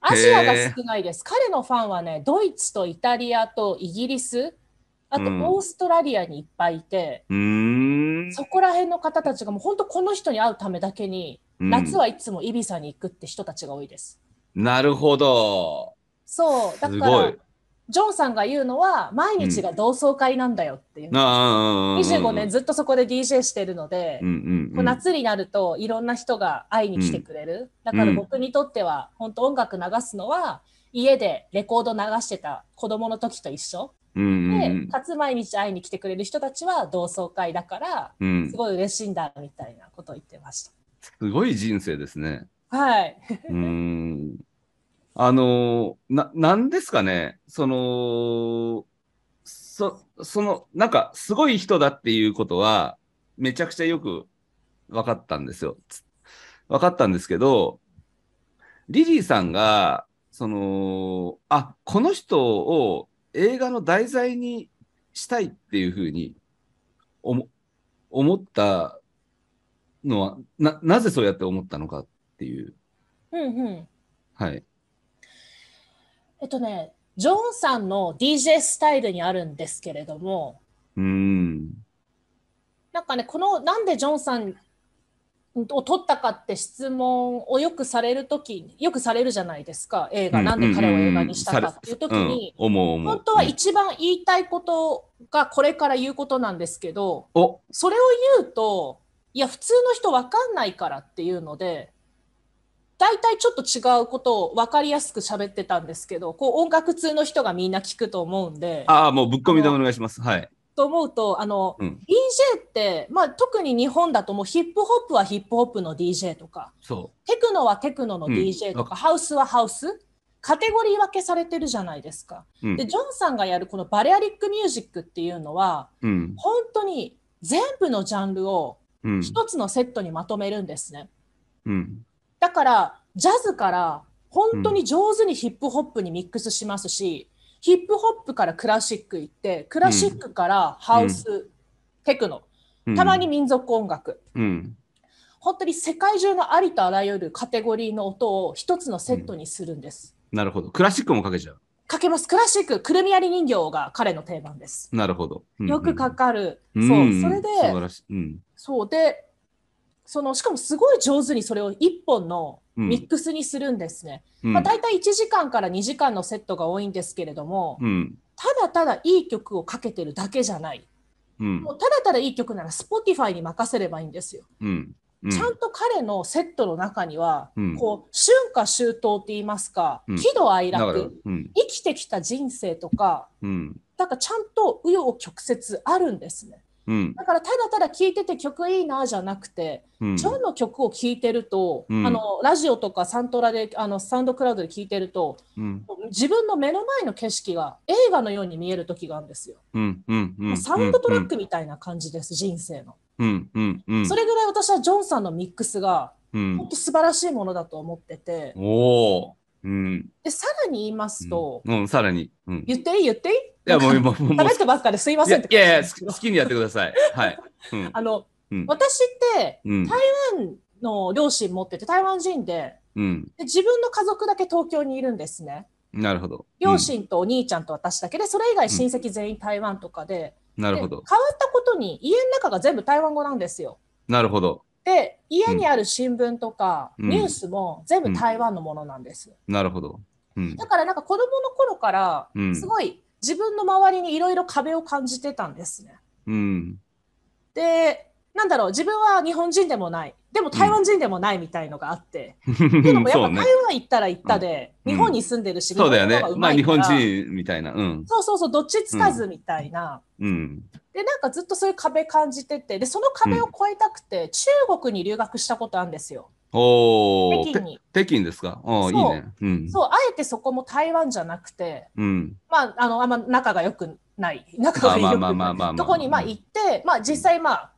アジアが少ないです。彼のファンはね、ドイツとイタリアとイギリス、あとオーストラリアにいっぱいいて、うん、そこら辺の方たちがもう本当この人に会うためだけに夏はいつもイビサに行くって人たちが多いです。なるほど。そう、だから、ジョンさんが言うのは、毎日が同窓会なんだよっていう。うん、25年ずっとそこで DJ してるので、うんうんうん、夏になるといろんな人が会いに来てくれる。だから僕にとっては、本当音楽流すのは、家でレコード流してた子供の時と一緒。うんうん、で、かつ毎日会いに来てくれる人たちは同窓会だから、すごい嬉しいんだみたいなことを言ってました。すごい人生ですね。はい。うん。あの、な、なんですかね、その、そ、その、なんか、すごい人だっていうことは、めちゃくちゃよく分かったんですよ。分かったんですけど、リリーさんが、その、あ、この人を映画の題材にしたいっていうふうに思ったのはななぜそうやって思ったのかっていう。うんうん。はい。えっとね、ジョンさんの DJ スタイルにあるんですけれども、うんなんかね、このなんでジョンさんを取ったかって質問をよくされる時よくされるじゃないですか、映画、うん、なんで彼を映画にしたかっていうときに、うん、本当は一番言いたいことがこれから言うことなんですけど、それを言うと、いや普通の人分かんないからっていうので大体ちょっと違うことを分かりやすく喋ってたんですけどこう音楽通の人がみんな聞くと思うんでああもうぶっ込みでお願いしますはいと思うとあの、うん、DJ って、まあ、特に日本だともうヒップホップはヒップホップの DJ とかテクノはテクノの DJ とか、うん、ハウスはハウスカテゴリー分けされてるじゃないですか。うん、でジョンさんがやるこのバレアリックミュージックっていうのは、本当に全部のジャンルを一つのセットにまとめるんですね。うん、だからジャズから本当に上手にヒップホップにミックスしますし、ヒップホップからクラシック行ってクラシックからハウス、うん、テクノたまに民族音楽、うん、本当に世界中のありとあらゆるカテゴリーの音を一つのセットにするんです。なるほどクラシックもかけちゃうかけます。クラシック、くるみ割り人形が彼の定番です。なるほど。うんうん、よくかかる。うんうん、そう、それで、うん、そうで、そのしかもすごい上手にそれを1本のミックスにするんですね。うんまあ、大体1時間から2時間のセットが多いんですけれども、うん、ただただいい曲をかけてるだけじゃない。うん、もうただただいい曲なら Spotify に任せればいいんですよ。うん、ちゃんと彼のセットの中には、うん、こう春夏秋冬って言いますか、うん、喜怒哀楽、生きてきた人生とか、うん、だからちゃんと紆余曲折あるんですね。うん、だからただただ聴いてて曲いいなじゃなくて、うん、ジョンの曲を聴いてると、うん、あのラジオとかサントラであのサウンドクラウドで聴いてると、うん、自分の目の前の景色が映画のように見える時があるんですよ。サウンドトラックみたいな感じです、人生の、うんうんうん。それぐらい私はジョンさんのミックスが、うん、本当素晴らしいものだと思ってて。おでさらに言いますと、うん、うん、さらに、うん、言って言っていやもうもうもう食べたばっかですいませんっていやいや好きにやってくださいはい、うん、あの、私って台湾の両親持ってて台湾人で,、で自分の家族だけ東京にいるんですねなるほど両親とお兄ちゃんと私だけでそれ以外親戚全員台湾とかで,、なるほど変わったことに家の中が全部台湾語なんですよなるほどで家にある新聞とか、ニュースも全部台湾のものなんです。なるほど、だからなんか子どもの頃からすごい自分の周りにいろいろ壁を感じてたんですね。でなんだろう自分は日本人でもないでも台湾人でもないみたいのがあって、うん、っていうのもやっぱ台湾行ったら行ったで、うん、日本に住んでるし、うん、そうだよねまあ日本人みたいな、うん、そうそうそうどっちつかずみたいな、うん、でなんかずっとそういう壁感じててでその壁を越えたくて、中国に留学したことあるんですよ。お北京に北京ですかあいいね、うん、そうあえてそこも台湾じゃなくて、うん、まああのあんま仲が良くない仲が良くないとこにまあ行って、まあ実際まあ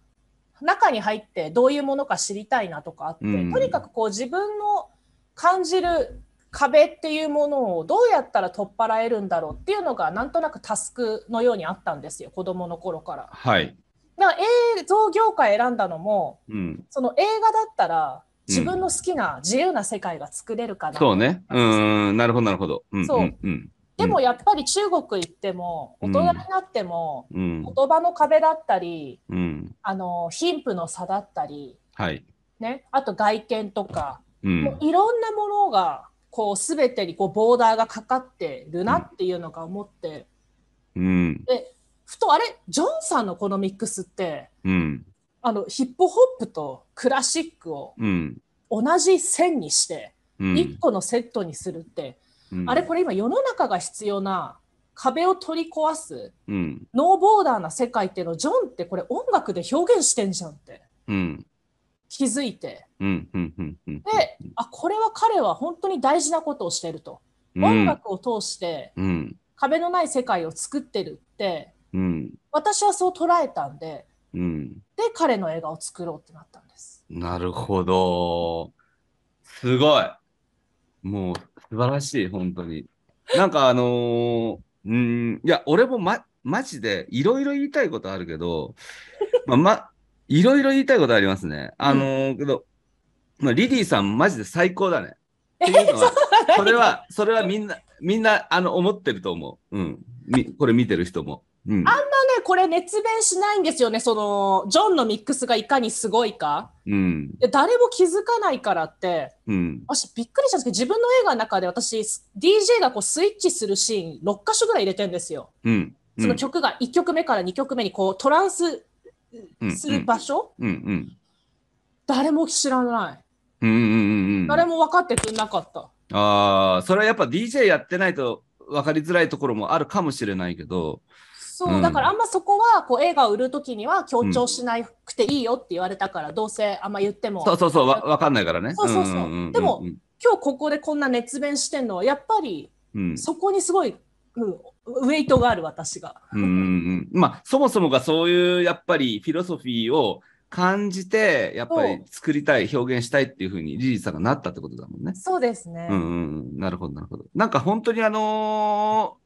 中に入ってどういうものか知りたいなとかあって、うん、とにかくこう自分の感じる壁っていうものをどうやったら取っ払えるんだろうっていうのがなんとなくタスクのようにあったんですよ子どもの頃から。はい、だから映像業界選んだのも、うん、その映画だったら自分の好きな自由な世界が作れるかな、うん、そうねうんなるほどなるほど、うん、そう、うんでもやっぱり中国行っても、大人になっても、言葉の壁だったり、あの貧富の差だったり、はいね、あと外見とか、もういろんなものがこう全てにこうボーダーがかかってるなっていうのが思って、でふとあれジョンさんのこのミックスって、あのヒップホップとクラシックを同じ線にして1個のセットにするって、あれこれ今世の中が必要な壁を取り壊す、うん、ノーボーダーな世界っていうのをジョンってこれ音楽で表現してんじゃんって、うん、気づいて、うんうんうんうん、であこれは彼は本当に大事なことをしてると、音楽を通して、壁のない世界を作ってるって、私はそう捉えたんで、で彼の映画を作ろうってなったんですなるほどすごいもう素晴らしい、本当に。なんかあのー、うん、いや、俺もま、マジでいろいろ言いたいことあるけど、まま、いろいろ言いたいことありますね。あのーけど、まリリーさんマジで最高だね。っていうのは、それは、それはみんな、みんな、あの、思ってると思う。うん。これ見てる人も。うん、あんまこれ熱弁しないんですよね、その、ジョンのミックスがいかにすごいか。うん、で誰も気づかないからって、うん、私びっくりしたんですけど、自分の映画の中で私、DJ がこうスイッチするシーン6箇所ぐらい入れてるんですよ。うん、その曲が1曲目から2曲目にこうトランスする場所、誰も知らない。うんうんうん、誰も分かってくれなかった。ああ、それはやっぱ DJ やってないと分かりづらいところもあるかもしれないけど、そう、だからあんまそこはこう映画を売るときには強調しなくていいよって言われたから、どうせあんま言ってもそうそうそうわ分かんないからねそうそうそう,、でも今日ここでこんな熱弁してんのはやっぱり、そこにすごい、うん、ウェイトがある私が。うんうん、まあそもそもがそういうやっぱりフィロソフィーを感じてやっぱり作りたい表現したいっていうふうにリリーさんがなったってことだもんね。そうですね。うんうん、なるほどなるほど。なんか本当にあのー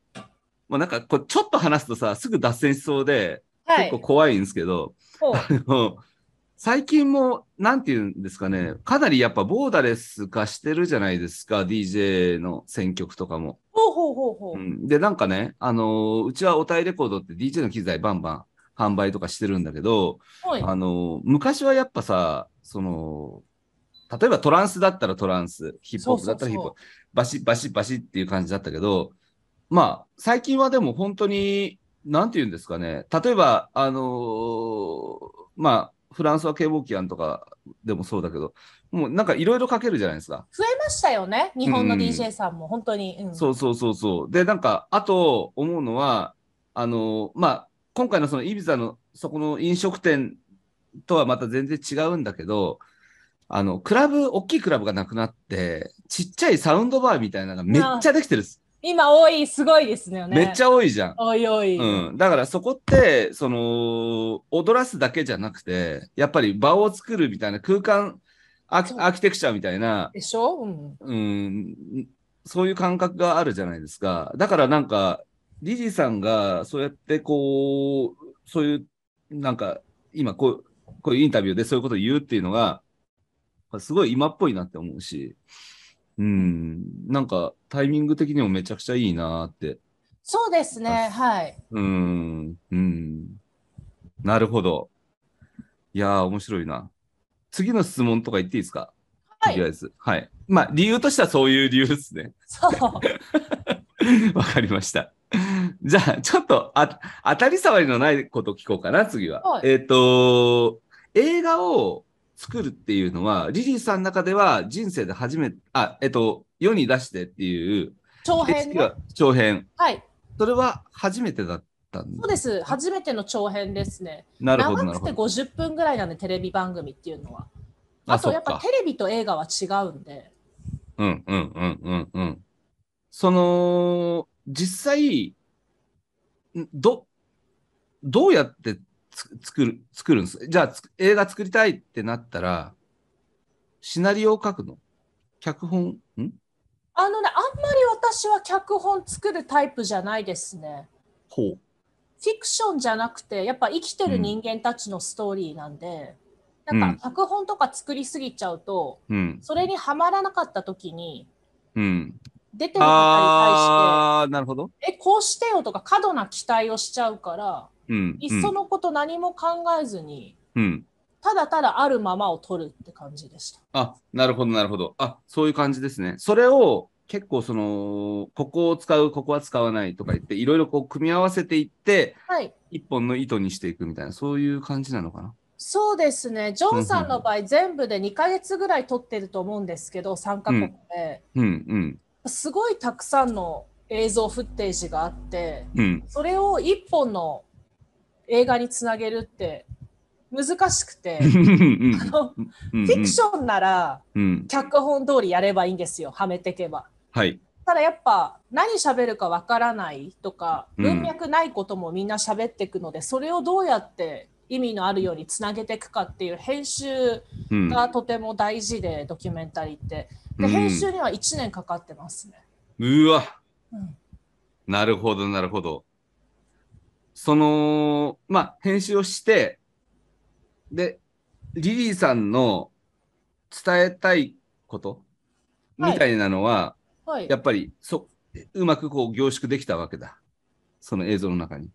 もうなんかこうちょっと話すとさすぐ脱線しそうで、はい、結構怖いんですけど、あの最近もなんていうんですかねかなりやっぱボーダレス化してるじゃないですか DJ の選曲とかも。ほうほうほうほうでなんかね、あのー、うちはおたいレコードって DJ の機材バンバン販売とかしてるんだけど、あのー、昔はやっぱさその例えばトランスだったらトランスヒップホップだったらヒップホップバシッバシッバシッっていう感じだったけどまあ、最近はでも本当に、なんて言うんですかね、例えば、あのー、まあ、フランスは警報機案とかでもそうだけど、もうなんかいろいろかけるじゃないですか。増えましたよね、日本の DJ さんも、本当に、うん、そうそうそうそう。で、なんか、あと思うのは、あのー、まあ、今回のそのイビザのそこの飲食店とはまた全然違うんだけど、あの、クラブ、大きいクラブがなくなって、ちっちゃいサウンドバーみたいなのがめっちゃできてるんです。今多い、すごいですね。めっちゃ多いじゃん。おいおい。うん。だからそこって、その、踊らすだけじゃなくて、やっぱり場を作るみたいな空間、アーアーキテクチャみたいな。でしょ、うん、うん。そういう感覚があるじゃないですか。だからなんか、理事さんがそうやってこう、そういう、なんか、今こう、こういうインタビューでそういうことを言うっていうのが、すごい今っぽいなって思うし。うん、なんかタイミング的にもめちゃくちゃいいなって。そうですね、はい。うん、うん。なるほど。いやー、面白いな。次の質問とか言っていいですかはい。とりあえず。はい。まあ、理由としてはそういう理由ですね。そう。わかりました。じゃあ、ちょっとあ当たり障りのないこと聞こうかな、次は。はい、えっ、ー、と、映画を作るっていうのは、リリーさんの中では人生で初めて、あ、えっと、世に出してっていう。長編、ね、長編。はい。それは初めてだったんですそうです。初めての長編ですね。なるほど長くて50分ぐらいなんで、テレビ番組っていうのは。あと、やっぱテレビと映画は違うんで。うんうんうんうんうん。その、実際、ど、どうやって作る、作るんです。じゃあ、映画作りたいってなったら、シナリオを書くの脚本んあのね、あんまり私は脚本作るタイプじゃないですね。ほう。フィクションじゃなくて、やっぱ生きてる人間たちのストーリーなんで、うん、なんか脚本とか作りすぎちゃうと、うん、それにはまらなかった時に、うん、出てる方に対して、なるほどえ、こうしてよとか過度な期待をしちゃうから、うんいっそのこと何も考えずに、うん、ただただあるままを取るって感じでした。あ、なるほど、なるほど。あ、そういう感じですね。それを結構その、ここを使う、ここは使わないとか言って、いろいろこう組み合わせていって、はい。一本の糸にしていくみたいな、そういう感じなのかな。そうですね。ジョンさんの場合、全部で2か月ぐらい取ってると思うんですけど、3か国で。うん、うん、すごいたくさんの映像フッテージがあって、うん、それを1本の映画につなげるって難しくてあの、うんうん、フィクションなら、脚本通りやればいいんですよはめてけば。はいただやっぱ何喋るかわからないとか文脈ないこともみんな喋っていくので、それをどうやって意味のあるようにつなげていくかっていう編集がとても大事で、ドキュメンタリーってで編集には1年かかってますね。うわ、うん、なるほどなるほど。その、まあ、編集をして、で、リリーさんの伝えたいことみたいなのは、はいはい、やっぱりそうまくこう凝縮できたわけだ。その映像の中に。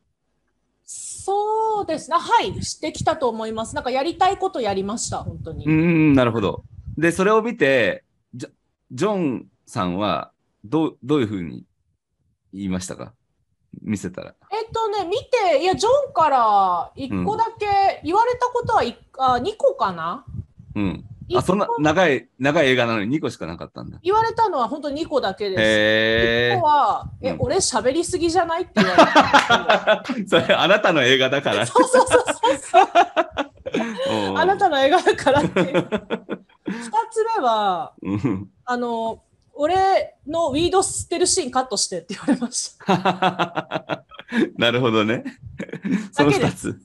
そうですね。はい、してきたと思います。なんかやりたいことやりました、本当に。うん、なるほど。で、それを見て、ジョンさんはどうどういうふうに言いましたか見せたら。えっとね、見て、いや、ジョンから1個だけ、言われたことはあ2個かなうん。あ、そんな長い、長い映画なのに2個しかなかったんだ。言われたのは本当に2個だけです。へ1個は、え、うん、俺喋りすぎじゃないって言われた。それ、あなたの映画だから。そうそうそうそう。あなたの映画だからって。2つ目は、あの、俺のウィード捨てるシーンカットしてって言われました。なるほどね。その2つ。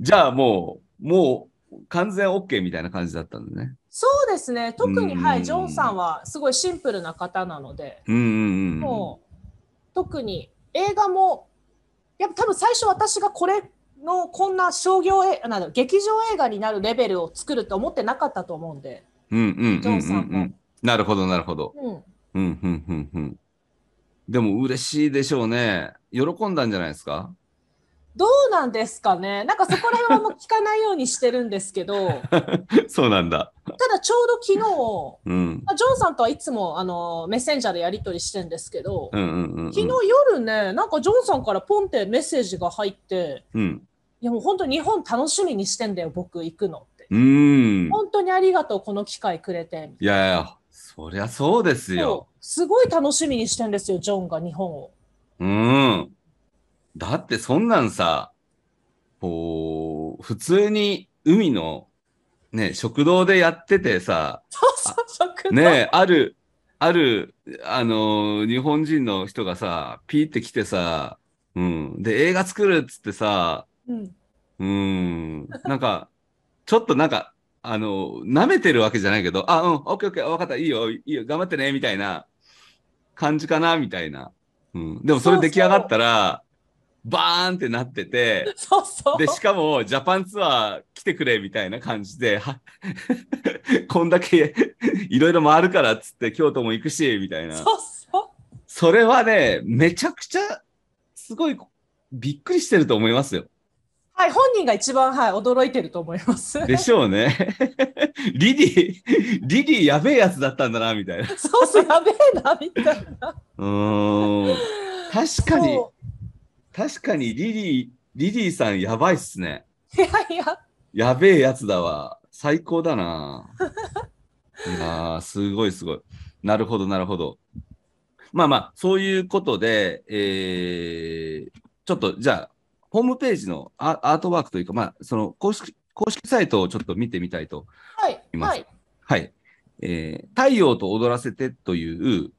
じゃあもう、もう完全 OK みたいな感じだったんだね。そうですね。特に、はい、ジョンさんはすごいシンプルな方なので、うんもう特に映画も、やっぱ多分最初私がこれのこんな商業映なん劇場映画になるレベルを作ると思ってなかったと思うんで、うんジョンさんも。なるほど、なるほど。うん。うん、うん、うん、でも嬉しいでしょうね。喜んだんじゃないですかどうなんですかねなんかそこら辺はもう聞かないようにしてるんですけど そうなんだただちょうど昨日、うんジョンさんとはいつもあのメッセンジャーでやり取りしてるんですけど、うんうんうんうん、昨日夜ねなんかジョンさんからポンってメッセージが入って、うん、いやもう本当日本楽しみにしてんだよ僕行くのってうん本当にありがとうこの機会くれていやいやそりゃそうですよ。すごい楽しみにしてんですよ、ジョンが日本を。うん。だってそんなんさ、こう、普通に海の、ね、食堂でやっててさ、ね、ある、ある、あのー、日本人の人がさ、ピーって来てさ、うん、で、映画作るっつってさ、うん、うんなんか、ちょっとなんか、あの、舐めてるわけじゃないけど、あ、うん、オッケーオッケー、分かった、いいよ、いいよ、頑張ってね、みたいな感じかな、みたいな。うん。でもそれ出来上がったら、バーンってなってて、そうそうで、しかも、ジャパンツアー来てくれ、みたいな感じで、は こんだけいろいろ回るから、っつって、京都も行くし、みたいな。そうそう。それはね、めちゃくちゃ、すごい、びっくりしてると思いますよ。はい、本人が一番、はい、驚いてると思います。でしょうね。リリー、リリーやべえやつだったんだな、みたいな。そうそう、やべえな、みたいな。うん。確かに、確かにリリー、リリーさんやばいっすね。いやいや。やべえやつだわ。最高だな。いやすごいすごい。なるほど、なるほど。まあまあ、そういうことで、えー、ちょっとじゃあ、ホームページのアアートワークというか、まあ、その公式公式サイトをちょっと見てみたいと思います。はい。はいはい、えー、太陽と踊らせてという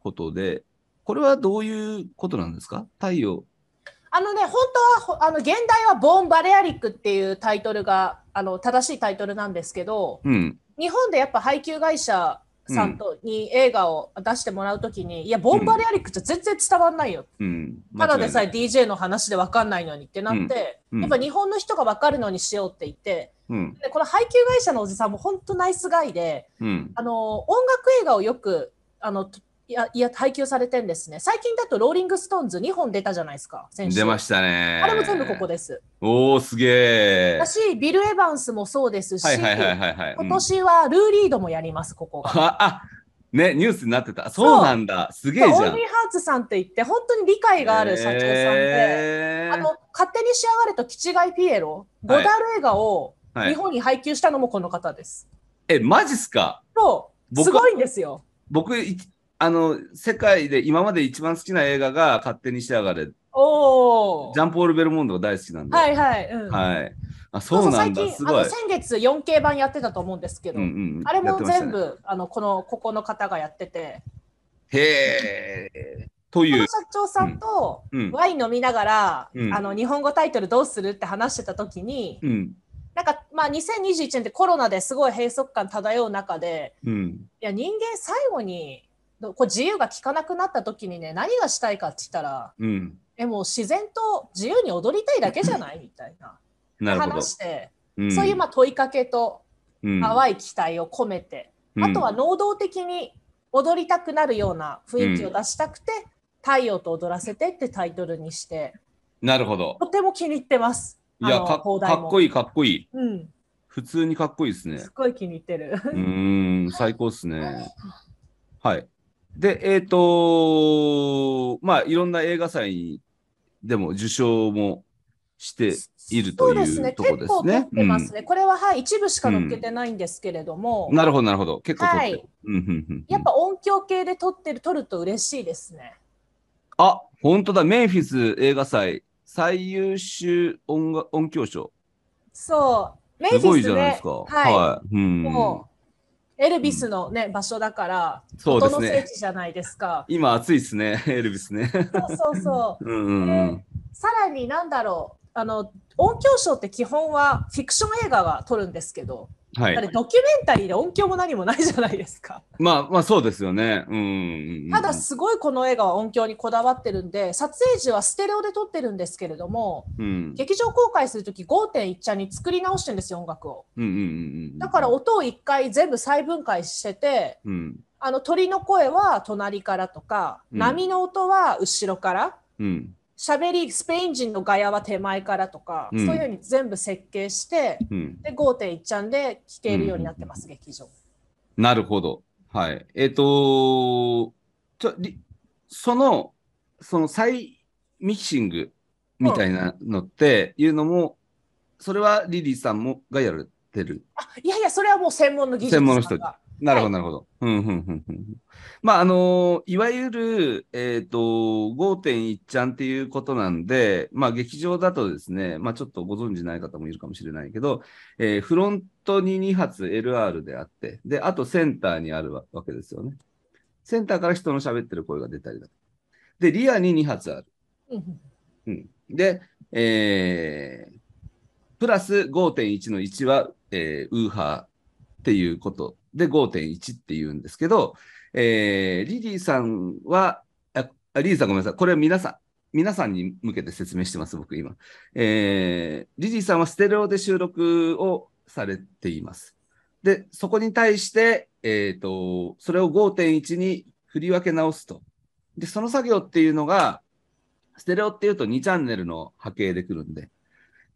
ことで、これはどういうことなんですか太陽。あのね、本当は、あの、現代はボーン・バレアリックっていうタイトルが、あの、正しいタイトルなんですけど、うん、日本でやっぱ配給会社さんとに映画を出してもらうときに、うん、いや、ボンバレアリックじゃ全然伝わんないよ。うん、ただでさえ DJ の話で分かんないのにってなって、うん、やっぱ日本の人が分かるのにしようって言って、でこの配給会社のおじさんも本当ナイスガイで、あの音楽映画をよくあのいや、いや、配給されてんですね。最近だとローリングストーンズ2本出たじゃないですか。選手出ましたね。あれも全部ここです。おお、すげえ。私、ビル・エヴァンスもそうですし、今年はルー・リードもやります、ここが。あね、ニュースになってた。そうなんだ。すげえじゃん。オーリーハーツさんって言って、本当に理解がある社長さんで、あの勝手に仕上がれと、キチガイ・ピエロ、ゴダル映画を日本に配給したのもこの方です。はいはい、え、マジっすかそう、すごいんですよ。僕、あの、世界で今まで一番好きな映画が勝手にしやがれ。おジャンポール・ベルモンドが大好きなんで。はいはい。うん、はい。あ、そうなんだ。すごい。先月 4K 版やってたと思うんですけど、うんうん、あれも全部、ね、あのこのここの方がやってて。へえ。という。社長さんとワイン飲みながら、うんうん、あの日本語タイトルどうするって話してた時に、うん、なんかまあ2021年ってコロナですごい閉塞感漂う中で、いや人間最後にこう自由が利かなくなった時にね何がしたいかって言ったら、うん、えもう自然と自由に踊りたいだけじゃない みたいな話して、うん、そういうまあ問いかけと淡い期待を込めて、うん、あとは能動的に踊りたくなるような雰囲気を出したくて「太陽と踊らせて」ってタイトルにしてなるほどとても気に入ってます。いやかっこいいかっこいい。うん普通にかっこいいですね。すごい気に入ってる。うん、最高っすね。はい。で、えっ、ー、とまあ、いろんな映画祭でも受賞もしているという、ところですね。結構すね、うん、これは、はい、一部しか載っけてないんですけれども。うん、なるほど、なるほど。結構はい、やっぱ音響系で撮ってる、撮ると嬉しいですね。あ、本当だ。メンフィス映画祭最優秀音音響賞。そう。メンフィス、ね、すごいじゃないですか。はい。はい、うん。もうエルビスのね、うん、場所だから、そうですね。聖地じゃないですか。今暑いですね、エルビスね。そうそうそう。うんうんうん、さらになんだろう、あの音響賞って基本はフィクション映画が撮るんですけど、はい、ドキュメンタリーで音響も何もないじゃないですか。まあ、まあ、そうですよね。うん。ただ、すごいこの映画は音響にこだわってるんで、撮影時はステレオで撮ってるんですけれども、うん、劇場公開する時、5.1ちゃんに作り直してるんですよ、音楽を。うんうんだから、音を1回全部再分解してて、うん、あの鳥の声は隣からとか、波の音は後ろから。うんべりスペイン人のガヤは手前からとか、うん、そういうふうに全部設計して、うん、で5.1ちゃんで聞けるようになってます、うん、劇場。なるほど。はい。えっ、ー、とその、その再ミキシングみたいなのっていうのも、それはリリーさんもがやられてるあいやいや、それはもう専門の技術専門の人なるほど、なるほど。まあ、あのー、いわゆる、えっ、ー、と、5.1ちゃんっていうことなんで、まあ、劇場だとですね、まあ、ちょっとご存知ない方もいるかもしれないけど、えー、フロントに2発 LR であって、で、あとセンターにあるわけですよね。センターから人の喋ってる声が出たりだで、リアに2発ある。うん、で、えー、プラス5.1の1は、えー、ウーハー。っていうことで5.1っていうんですけど、えー、リリーさんは、あリリーさんごめんなさい、これは皆さん、皆さんに向けて説明してます、僕今。えー、リリーさんはステレオで収録をされています。で、そこに対して、えっ、ー、と、それを5.1に振り分け直すと。で、その作業っていうのが、ステレオっていうと2チャンネルの波形で来るんで、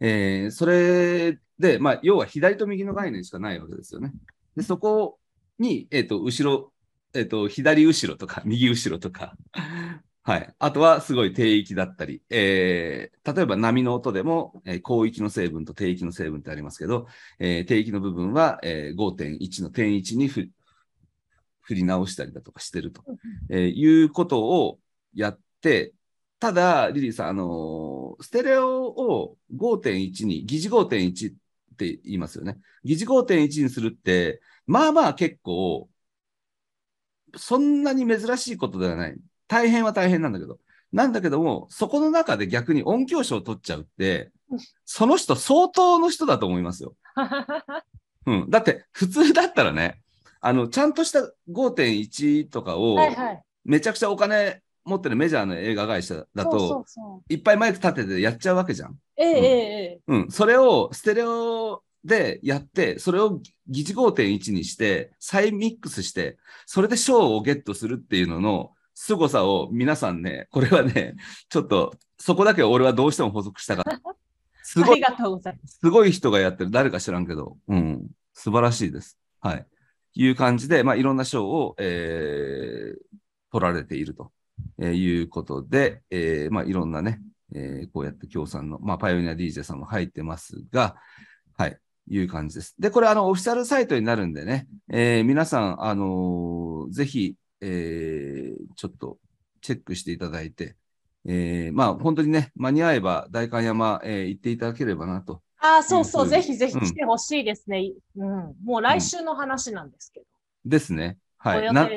えー、それで、まあ、要は左と右の概念しかないわけですよね。で、そこに、えっ、ー、と、後ろ、えっ、ー、と、左後ろとか、右後ろとか、はい。あとは、すごい低域だったり、えー、例えば波の音でも、え広域の成分と低域の成分ってありますけど、え低域の部分は、え5.1の点1に振り直したりだとかしてると、えいうことをやって、ただ、リリーさん、あのー、ステレオを5.1に、疑似5.1って言いますよね。議事5 1にするって、まあまあ結構、そんなに珍しいことではない。大変は大変なんだけど。なんだけども、そこの中で逆に音響賞を取っちゃうって、その人相当の人だと思いますよ。うん、だって普通だったらね、あの、ちゃんとした5.1とかを、はいはい、めちゃくちゃお金持ってるメジャーの映画会社だと、そうそうそういっぱいマイク立ててやっちゃうわけじゃん。ええうん、それをステレオでやって、それを疑似5.1にして、再ミックスして、それで賞をゲットするっていうのの凄さを皆さんね、これはね、ちょっとそこだけ俺はどうしても補足したかった。すごい、すごい人がやってる、誰か知らんけど、うん、素晴らしいです。はい。いう感じで、まあ、いろんな賞を、えー、取られているということで、えー、まあ、いろんなね、えー、こうやって協賛の、まあ、パイオニア DJ さんも入ってますが、はい、いう感じです。で、これ、あの、オフィシャルサイトになるんでね、えー、皆さん、あのー、ぜひ、えー、ちょっとチェックしていただいて、えー、まあ、本当にね、間に合えば、代官山、えー、行っていただければなと。ああ、そうそう、ぜひぜひ来てほしいですね、うん、うん。もう来週の話なんですけど。うん、ですね。はい。な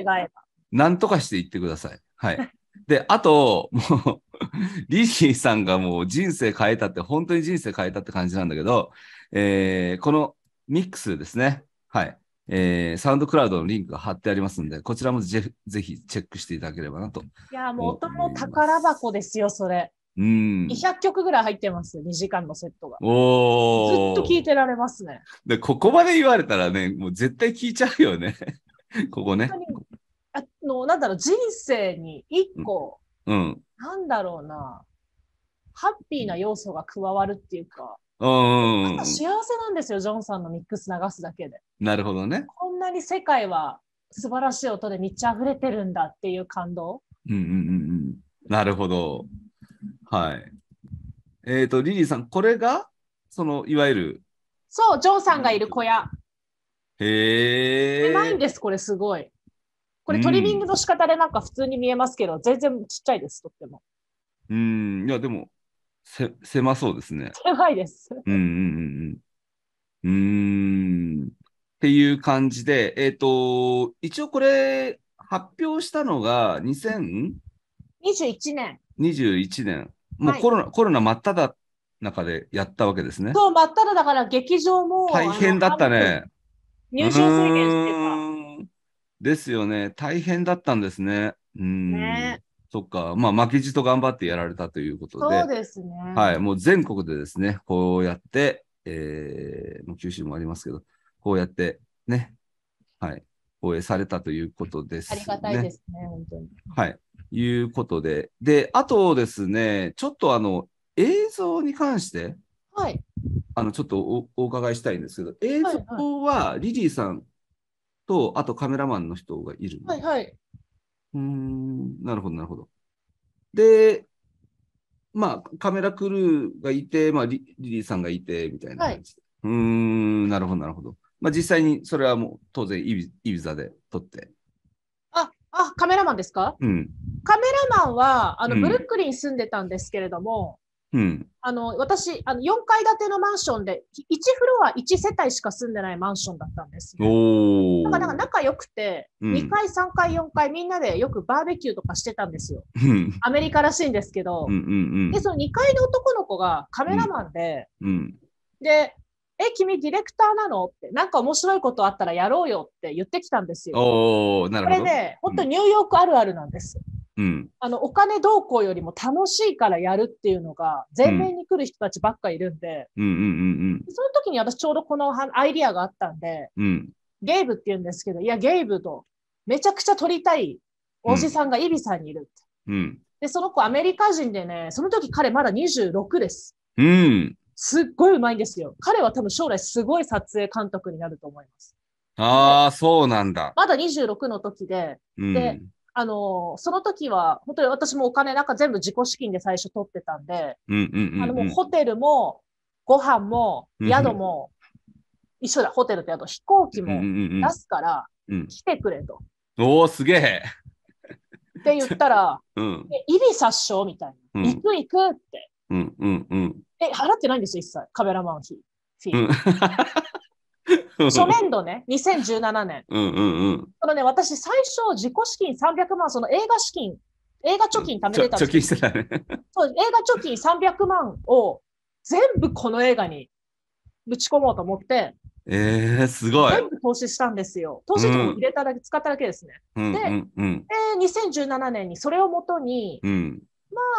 なんとかして行ってください。はい。で、あと、もう リリーさんがもう人生変えたって、本当に人生変えたって感じなんだけど、えー、このミックスですね。はい。えー、サウンドクラウドのリンクが貼ってありますので、こちらもぜひチェックしていただければなと。いや、もう音の宝箱ですよ、それ。うん、200曲ぐらい入ってます、2時間のセットが。おずっと聴いてられますね。で、ここまで言われたらね、もう絶対聴いちゃうよね。ここね。本の、なんだろう、人生に一個、うん、なんだろうな、ハッピーな要素が加わるっていうか、うん、幸せなんですよ、ジョンさんのミックス流すだけで。なるほどね。こんなに世界は素晴らしい音で満ち溢れてるんだっていう感動。うんうんうんうん。なるほど。はい。えっ、ー、と、リリーさん、これが、その、いわゆる。そう、ジョンさんがいる小屋。へえ。狭いんです、これ、すごい。これトリミングの仕方でなんか普通に見えますけど、うん、全然ちっちゃいです、とっても。うん、いや、でも、せ狭そうですね。狭いです。うんうんうんうん。うん。っていう感じで、えっ、ー、と、一応これ、発表したのが 2000? 21年。21年。もうコロナ、はい、コロナ真っただ中でやったわけですね。そう、真っただから劇場も。大変だったね。入場制限してですよね。大変だったんですね。うん。ねそっか、まあ、負けじと頑張ってやられたということで、そうですね。はい、もう全国でですね、こうやって、えー、もう九州もありますけど、こうやってね、はい、放映されたということです、ね、ありがたいですね、本当に。はい、いうことで、で、あとですね、ちょっとあの、映像に関して、はい、あの、ちょっとおお伺いしたいんですけど、映像はリリーさん、はいはいと、あとカメラマンの人がいる。はいはい。うん、なるほど、なるほど。で、まあ、カメラクルーがいて、まあリ、リリーさんがいて、みたいな感じはい、うん、なるほど、なるほど。まあ、実際にそれはもう当然イビ、イビザで撮って。あ、あ、カメラマンですかうん。カメラマンは、あの、ブルックリン住んでたんですけれども、あの私あの、4階建てのマンションで、1フロア1世帯しか住んでないマンションだったんですなんだから仲良くて、うん、2階、3階、4階、みんなでよくバーベキューとかしてたんですよ。アメリカらしいんですけど、うんうんうん、でその2階の男の子がカメラマンで、うん、で、え、君ディレクターなのって、なんか面白いことあったらやろうよって言ってきたんですよ。おなるほどこれね、本当ニューヨークあるあるなんです。あのお金どうこうよりも楽しいからやるっていうのが前面に来る人たちばっかいるんで、うんうんうんうん、その時に私ちょうどこのアイディアがあったんで、うん、ゲイブって言うんですけど、いや、ゲイブと、めちゃくちゃ撮りたいおじさんがイビさんにいるって。うん、で、その子アメリカ人でね、その時彼まだ26です。うん、すっごいうまいんですよ。彼は多分将来すごい撮影監督になると思います。ああ、そうなんだ。まだ26の時で、うん、で、あの、その時は、本当に私もお金なんか全部自己資金で最初取ってたんで、あの、もうホテルも、ご飯も、宿も、一緒だ、ホテルと宿、飛行機も出すから、来てくれと。おお、すげえ。って言ったら、う意味殺傷みたいな。行く行くって。え、払ってないんですよ、一切。カメラマン費。フィ初年度ね、2017 年。うんうんうん。そのね、私、最初、自己資金300万、その映画資金、映画貯金貯めてたんです貯金してたね。そう、映画貯金300万を全部この映画にぶち込もうと思って、ええー、すごい。全部投資したんですよ。投資と入れただけ、うん、使っただけですね。うん、で、うんうん、で、2017年にそれをもとに、うん、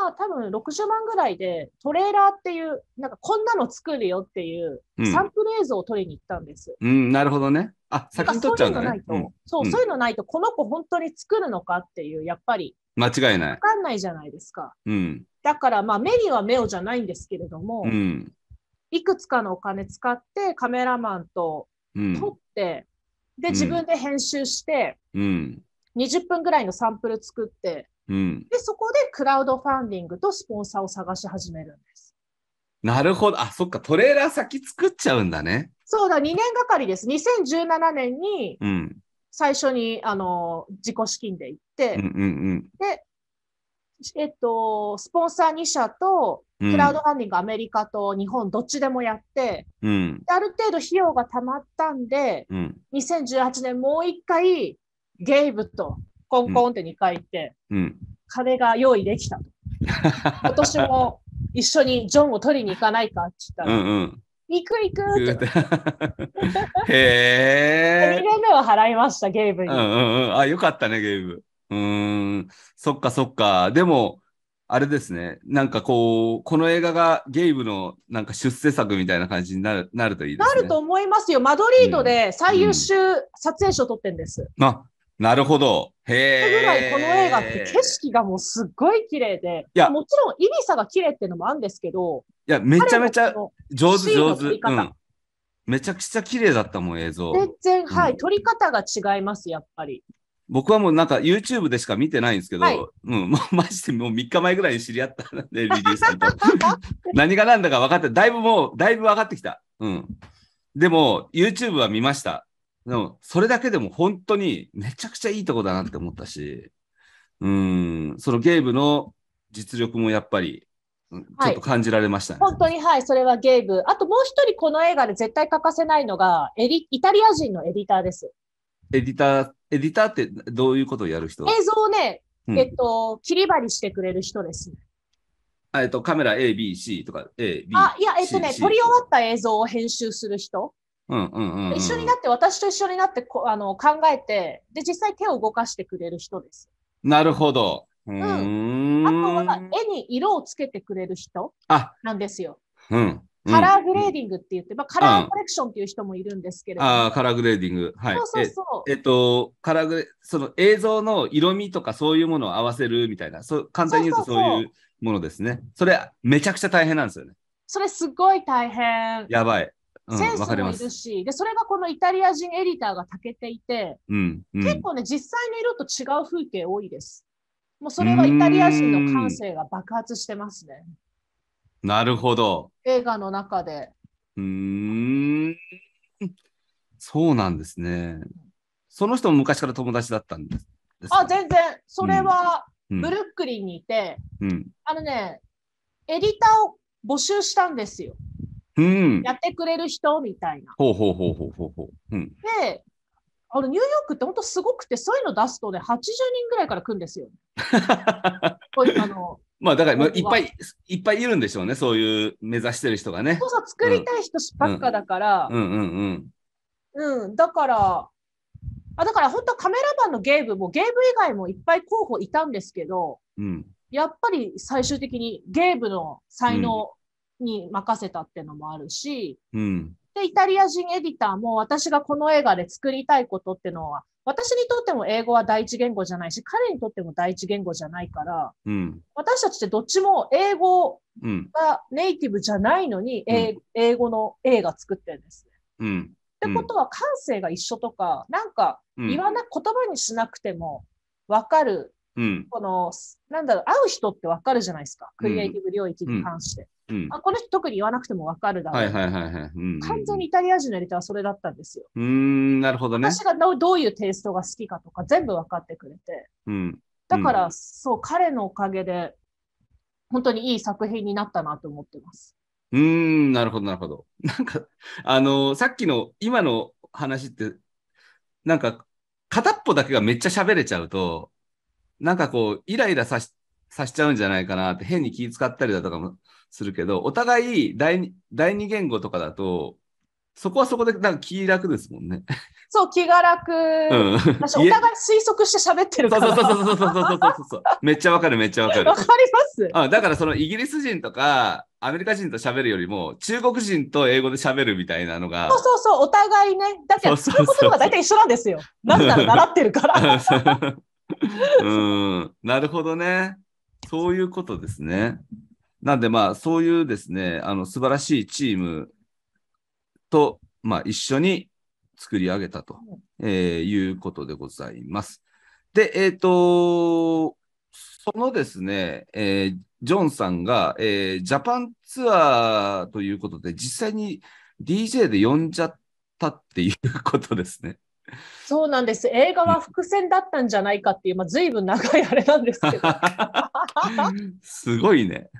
まあ多分60万ぐらいでトレーラーっていう、なんかこんなの作るよっていうサンプル映像を撮りに行ったんです。うん、うん、なるほどね。あ、先に撮っちゃうんだ、ね、そう、そういうのないと、この子本当に作るのかっていう、やっぱり。間違いない。わかんないじゃないですか。うん。だからまあ目には目をじゃないんですけれども、うん、いくつかのお金使ってカメラマンと撮って、で、自分で編集して、うん、20分ぐらいのサンプル作って、うん、で、そこでクラウドファンディングとスポンサーを探し始めるんです。なるほど。あ、そっか。トレーラー先作っちゃうんだね。そうだ。2年がかりです。2017年に、最初に、うん、あの、自己資金で行って、うんうんうん、で、えっと、スポンサー2社と、クラウドファンディング、アメリカと日本、どっちでもやって、うん、ある程度費用がたまったんで、うん、2018年もう一回、ゲイブとコンコンって2回行って、うん、金が用意できたと。今年も一緒にジョンを取りに行かないかって言ったら、うんうん、行く行くって。へえ。2年目は払いました、ゲームに。うんうんうん。あ、よかったね、ゲーム。うん。そっかそっか。でも、あれですね。なんかこう、この映画がゲイブのなんか出世作みたいな感じになるなるといいですね。なると思いますよ。マドリードで最優秀撮影賞を取ってんです。うん、あ、なるほど。へえ。ぐらいこの映画って景色がもうすっごい綺麗で、いやもちろんイリサが綺麗っていうのもあるんですけど、いや、めちゃめちゃ上手上手。うんめちゃくちゃ綺麗だったもん、映像。全然、はい、うん、撮り方が違います、やっぱり。僕はもうなんか YouTube でしか見てないんですけど、はい、うん、もうマジでもう3日前ぐらいに知り合ったんで、リリーさんと。何が何だか分かって、だいぶもう、だいぶ分かってきた。うん。でも、YouTube は見ました。でも、それだけでも本当にめちゃくちゃいいとこだなって思ったし、うん、そのゲームの実力もやっぱり、ちょっと感じられましたね、はい。本当にはい、それはゲーム。あともう一人この映画で絶対欠かせないのが、エリイタリア人のエディターです。エディター、エディターってどういうことをやる人映像をね、うん、えっと、切り張りしてくれる人です。えっと、カメラ A、B、C とか、A、B。あ、いや、えっとね、撮り終わった映像を編集する人。うんうんうん一緒になって、私と一緒になってこあの考えて、で、実際手を動かしてくれる人です。なるほど。うん。あとは、絵に色をつけてくれる人なんですよ。うん。カラーグレーディングって言って、まあ、カラーコレクションっていう人もいるんですけれども。ああ、カラーグレーディング。はい。そうそうそう。えっと、カラーグレ、その映像の色味とかそういうものを合わせるみたいな、そう簡単に言うとそういうものですね。それ、めちゃくちゃ大変なんですよね。それすごい大変。やばい。センスもいるし、で、それがこのイタリア人エディターがたけていて、うんうん、結構ね、実際の色と違う風景多いです。もうそれはイタリア人の感性が爆発してますね。なるほど。映画の中で。うん。そうなんですね。その人も昔から友達だったんです。あ、全然。それは、ブルックリンにいて、うん、あのね、エディターを募集したんですよ。やってくれる人みたいな。ほうほうほうほうほうほう。であのニューヨークって本当すごくてそういうの出すとね80人ぐらいから来るんですよ。あのまあだから、いっぱいいっぱいいるんでしょうねそういう目指してる人がね。そうそう作りたい人ばっかだから。うん、うん、うんうん、うん、だからあだから本当カメラマンのゲームもゲーム以外もいっぱい候補いたんですけど、うん、やっぱり最終的にゲームの才能、に任せたっていうのもあるし、うん、で、イタリア人エディターも私がこの映画で作りたいことっていうのは、私にとっても英語は第一言語じゃないし、彼にとっても第一言語じゃないから、うん、私たちってどっちも英語がネイティブじゃないのに、うん、英語の映画作ってるんですね。うん、ってことは感性が一緒とか、なんか言わな、言葉にしなくてもわかるうん、この、なんだろう、会う人ってわかるじゃないですか。クリエイティブ領域に関して。うん、あこの人特に言わなくてもわかるだろう。はいはいはい、はいうんうん、完全にイタリア人のやり手はそれだったんですよ。うん、なるほどね。私がどういうテイストが好きかとか全部分かってくれて。うん、だから、うん、そう、彼のおかげで、本当にいい作品になったなと思ってます。うん、なるほどなるほど。なんか、あのー、さっきの今の話って、なんか、片っぽだけがめっちゃ喋れちゃうと、なんかこう、イライラさし、さしちゃうんじゃないかなって変に気使ったりだとかもするけど、お互い第二第二言語とかだと、そこはそこでなんか気楽ですもんね。そう、気が楽。うん、私、お互い推測して喋ってるから。そうそうそうそうそうそうそうめっちゃわかる、めっちゃわかる。わかりますあだからそのイギリス人とか、アメリカ人と喋るよりも、中国人と英語で喋るみたいなのが。そうそうそう、お互いね。だって、そういうことが大体一緒なんですよ。なぜなら習ってるから。うん、なるほどね。そういうことですね。なんでまあ、そういうですね、あの、素晴らしいチームと、まあ、一緒に作り上げたと、えー、いうことでございます。で、えっ、ー、とそのですね、えー、ジョンさんが、えー、ジャパンツアーということで、実際に DJ で呼んじゃったっていうことですね。そうなんです。映画は伏線だったんじゃないかっていう、まあ、随分長いあれなんですけど。すごいね。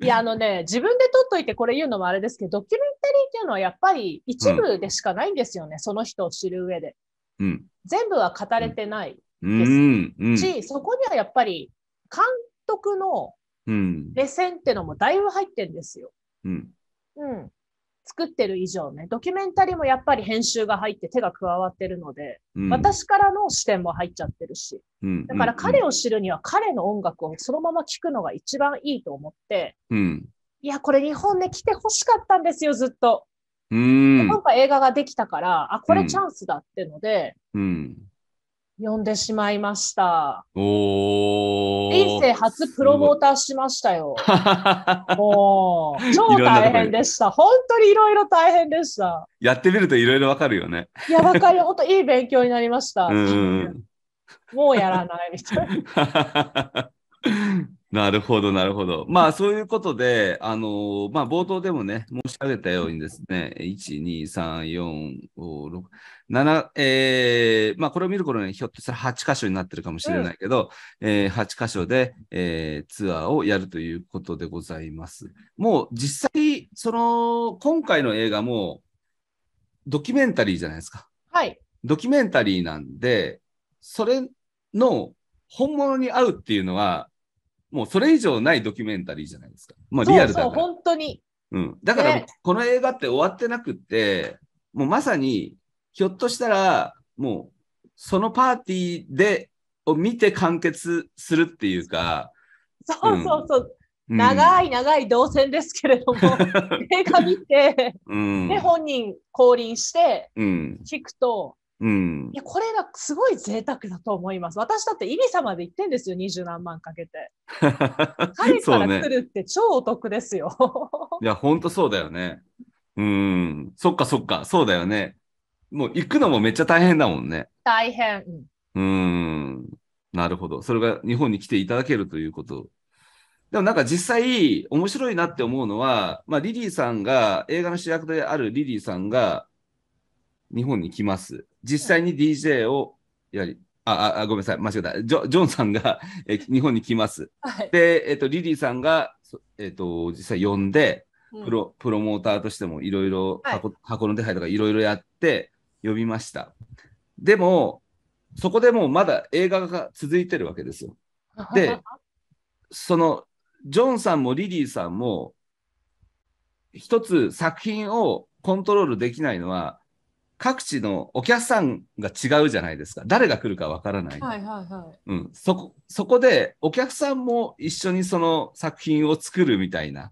いや、あのね、自分で撮っといてこれ言うのもあれですけど、ドキュメンタリーっていうのはやっぱり一部でしかないんですよね、うん、その人を知る上で。うん、全部は語れてないです、うん、し、そこにはやっぱり監督の目線ってのもだいぶ入ってんですよ。うん、うん、作ってる以上ね、ドキュメンタリーもやっぱり編集が入って手が加わってるので、うん、私からの視点も入っちゃってるし、だから彼を知るには彼の音楽をそのまま聴くのが一番いいと思って、うん、いや、これ日本で、ね、来てほしかったんですよ、ずっと。うん、今回映画ができたから、あ、これチャンスだってので、うん、呼んでしまいました。おお。人生初プロモーターしましたよ。おお。超大変でした。本当にいろいろ大変でした。やってみるといろいろわかるよね。いや、わかる。本当いい勉強になりました。うんもうやらないみたいな。なるほど、なるほど。まあ、そういうことで、あのー、まあ、冒頭でもね、申し上げたようにですね、1、2、3、4、5、6、7、えー、まあ、これを見る頃にひょっとしたら8箇所になってるかもしれないけど、うん、えー、8箇所で、えー、ツアーをやるということでございます。もう、実際、その、今回の映画も、ドキュメンタリーじゃないですか。はい。ドキュメンタリーなんで、それの本物に合うっていうのは、もうそれ以上ないドキュメンタリーじゃないですか。まあリアルだから。そうそう本当に。うん。だから、この映画って終わってなくって、もうまさに、ひょっとしたら、もう、そのパーティーで、を見て完結するっていうか。そうそうそう。うん、長い長い動線ですけれども、映画見て、うん、で、本人降臨して、聞くと、うん、いやこれがすごい贅沢だと思います。私だってイビサまで行ってんですよ、二十何万かけて。彼から来るって超お得ですよ。ね、いや、ほんとそうだよね。うん、そっかそっか、そうだよね。もう行くのもめっちゃ大変だもんね。大変。うん、なるほど。それが日本に来ていただけるということ。でもなんか実際面白いなって思うのは、まあ、リリーさんが、映画の主役であるリリーさんが、日本に来ます。実際に DJ をやり、あ、あごめんなさい、間違えた。ジョジョンさんが え日本に来ます。はい、で、えっ、と、リリーさんが、えっ、と、実際呼んで、プロ、プロモーターとしてもいろいろ箱の手配とかいろいろやって呼びました。でも、そこでもうまだ映画が続いてるわけですよ。で、その、ジョンさんもリリーさんも、一つ作品をコントロールできないのは、各地のお客さんが違うじゃないですか。誰が来るかわからない。うん。そこ、そこでお客さんも一緒にその作品を作るみたいな。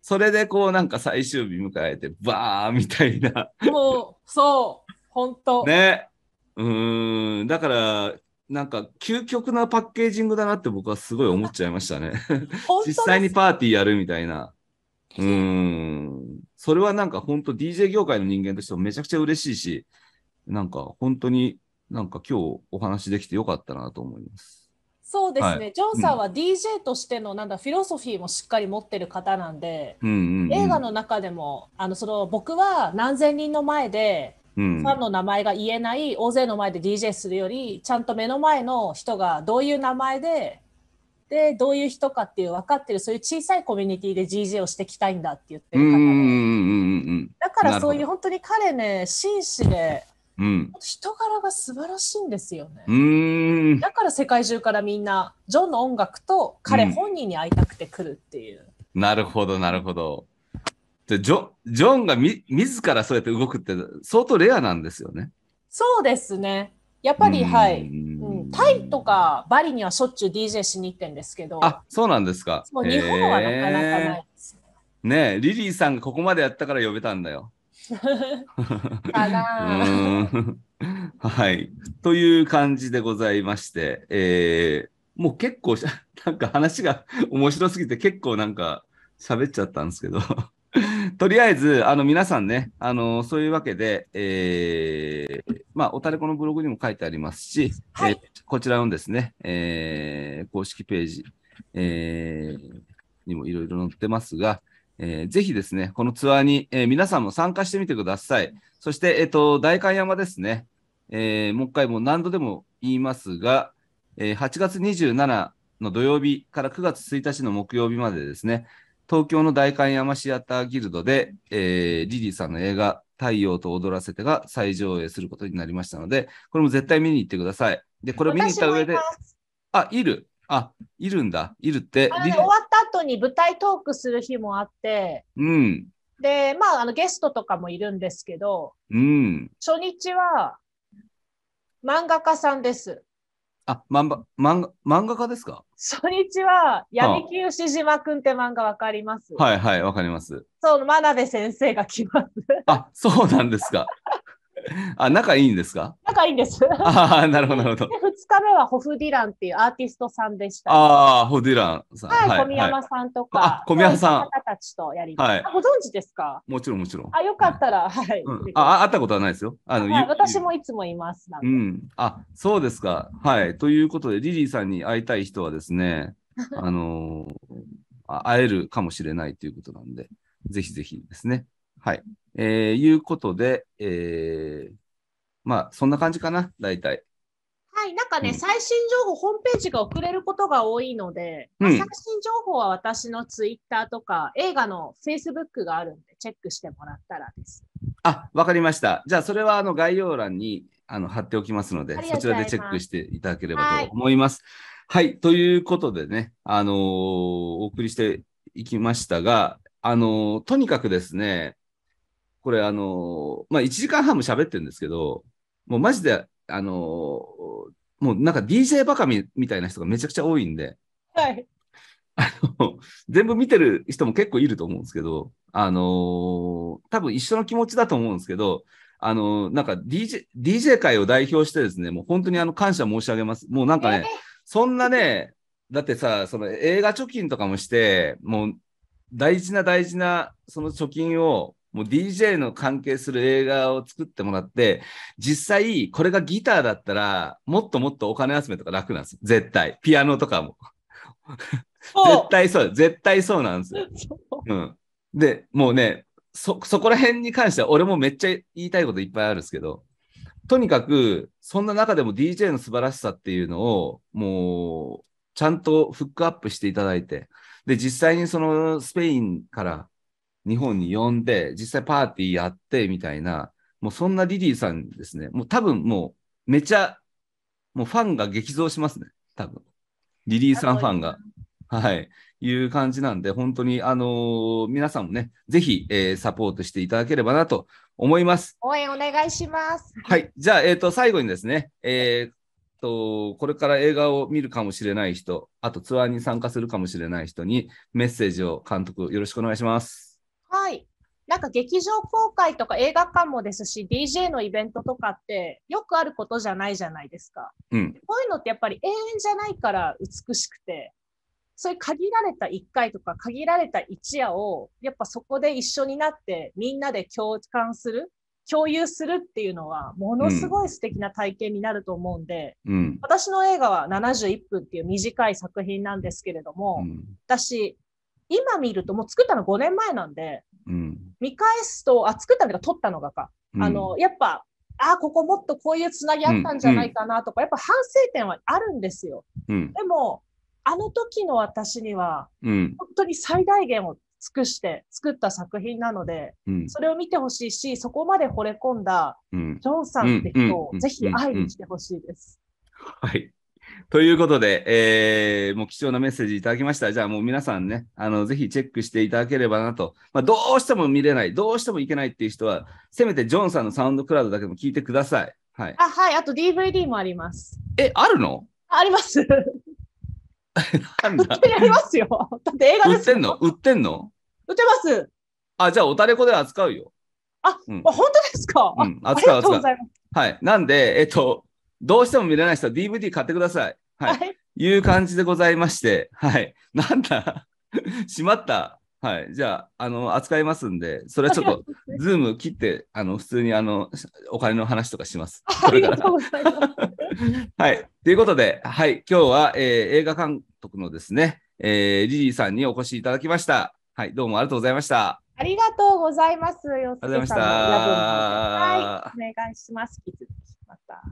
それでこうなんか最終日迎えて、バーみたいな。もう、そう、本当ね。うん。だから、なんか究極なパッケージングだなって僕はすごい思っちゃいましたね。実際にパーティーやるみたいな。うん。それはなんか本当 DJ 業界の人間としてもめちゃくちゃ嬉しいし、なんか本当になんか今日お話できてよかったなと思います。そうですね、はい、ジョンさんは DJ としてのなんだ、うん、フィロソフィーもしっかり持ってる方なんで、うんうんうん、映画の中でもあのその僕は何千人の前でファンの名前が言えない大勢の前で DJ するよりちゃんと目の前の人がどういう名前ででどういう人かっていう分かってるそういう小さいコミュニティで GJ をしていきたいんだって言ってる方だからそういう本当に彼ね紳士で、うん、人柄が素晴らしいんですよねだから世界中からみんなジョンの音楽と彼本人に会いたくて来るっていう、うん、なるほどなるほどジョジョンがみ自らそうやって動くって相当レアなんですよねそうですねやっぱり、はい、うん。タイとかバリにはしょっちゅう DJ しに行ってんですけど。あ、そうなんですか。もう、日本はなかなかないですね。え、リリーさんがここまでやったから呼べたんだよ。はい。という感じでございまして、えー、もう結構、なんか話が面白すぎて結構なんか喋っちゃったんですけど。とりあえず、あの皆さんね、あのそういうわけで、えーまあ、おたれこのブログにも書いてありますし、はい、えこちらのですね、えー、公式ページ、えー、にもいろいろ載ってますが、えー、ぜひですね、このツアーに、えー、皆さんも参加してみてください。そして、えっ、ー、と、代官山ですね、えー、もう一回もう何度でも言いますが、えー、8月27の土曜日から9月1日の木曜日までですね、東京の代官山シアターギルドで、えー、リリーさんの映画、太陽と踊らせてが再上映することになりましたので、これも絶対見に行ってください。で、これ見に行った上で、あ、いる。あ、いるんだ。いるって。終わった後に舞台トークする日もあって、うん。で、まあ、あのゲストとかもいるんですけど、うん。初日は漫画家さんです。あ、漫画、漫画、漫画家ですか初日は、闇木牛島くんって漫画わかりますはいはい、わかります。そう、真鍋先生が来ます。あ、そうなんですか。あ、仲いいんですか仲いいんです。ああ、なるほど、なるほど。で、2日目はホフ・ディランっていうアーティストさんでした。ああ、ホフ・ディランさん。はい、小宮山さんとか、はい、小宮山さん。方たちとやりはい、ご存知ですかもちろん、もちろん。あ、よかったら、はい。うん、あ、会ったことはないですよ。あの、はい、私もいつもいます。うん。あ、そうですか。はい。ということで、リリーさんに会いたい人はですね、あのー、会えるかもしれないということなんで、ぜひぜひですね。はい。えー、いうことで、えー、まあ、そんな感じかな、大体。はい、なんかね、うん、最新情報、ホームページが遅れることが多いので、うん、まあ、最新情報は私のツイッターとか、映画のフェイスブックがあるんで、チェックしてもらったらです。あ、わかりました。じゃあ、それはあの概要欄にあの貼っておきますのでそちらでチェックしていただければと思います。はい、はい、ということでね、あのー、お送りしていきましたが、あのー、とにかくですね、これあの、まあ、1時間半も喋ってるんですけど、もうマジで、あの、もうなんか DJ バカみたいな人がめちゃくちゃ多いんで、はい。あの、全部見てる人も結構いると思うんですけど、あのー、多分一緒の気持ちだと思うんですけど、あのー、なんか DJ、DJ 界を代表してですね、もう本当にあの感謝申し上げます。もうなんかね、えー、そんなね、だってさ、その映画貯金とかもして、もう大事な大事なその貯金をもう DJ の関係する映画を作ってもらって、実際、これがギターだったら、もっともっとお金集めとか楽なんですよ。絶対。ピアノとかも。絶対そう、絶対そうなんですよ。ううん、で、もうね、そ、そこら辺に関しては、俺もめっちゃ言いたいこといっぱいあるんですけど、とにかく、そんな中でも DJ の素晴らしさっていうのを、もう、ちゃんとフックアップしていただいて、で、実際にそのスペインから、日本に呼んで、実際パーティーやってみたいな、もうそんなリリーさんですね、もう多分もうめちゃ、もうファンが激増しますね、多分リリーさんファンが。はい。いう感じなんで、本当に、あのー、皆さんもね、ぜひ、えー、サポートしていただければなと思います。応援お願いします。はい。じゃあ、えっ、ー、と、最後にですね、えっと、これから映画を見るかもしれない人、あとツアーに参加するかもしれない人にメッセージを監督よろしくお願いします。はい。なんか劇場公開とか映画館もですし、DJ のイベントとかってよくあることじゃないじゃないですか。うん、こういうのってやっぱり永遠じゃないから美しくて、そういう限られた1回とか限られた一夜を、やっぱそこで一緒になってみんなで共感する、共有するっていうのは、ものすごい素敵な体験になると思うんで、うん、私の映画は71分っていう短い作品なんですけれども、うん、私、今見るともう作ったの5年前なんで、うん、見返すとあ作ったのが撮ったのがか、うん、あのやっぱあここもっとこういうつなぎあったんじゃないかなとか、うん、やっぱ反省点はあるんですよ。でもあの時の私には、本当に最大限を尽くして作った作品なので、それを見てほしいしそこまで惚れ込んだジョンさんって人をぜひ会いに来てほしいです。はい ということで、えー、もう貴重なメッセージいただきました。じゃあもう皆さんね、あの、ぜひチェックしていただければなと。まあ、どうしても見れない、どうしてもいけないっていう人は、せめてジョンさんのサウンドクラウドだけでも聞いてください。はい。あ、はい。あと DVD もあります。え、あるのあります。なんだ売ってありますよ。だって映画です売ってんの売ってんの売ってます。あ、じゃあおたれこで扱うよ。あ、うん、本当ですか、うん、扱う扱う。はい。なんで、えっと、どうしても見れない人は DVD 買ってください。はい。はい、いう感じでございまして、はい。なんだ しまった。はい。じゃあ、あの、扱いますんで、それはちょっと、ズーム切って、あの、普通に、あの、お金の話とかします。ありがとうございます。はい。ということで、はい。今日は、えー、映画監督のですね、えー、リリーさんにお越しいただきました。はい。どうもありがとうございました。ありがとうございます。よすけさます。はい。お願いします。引き続きまた。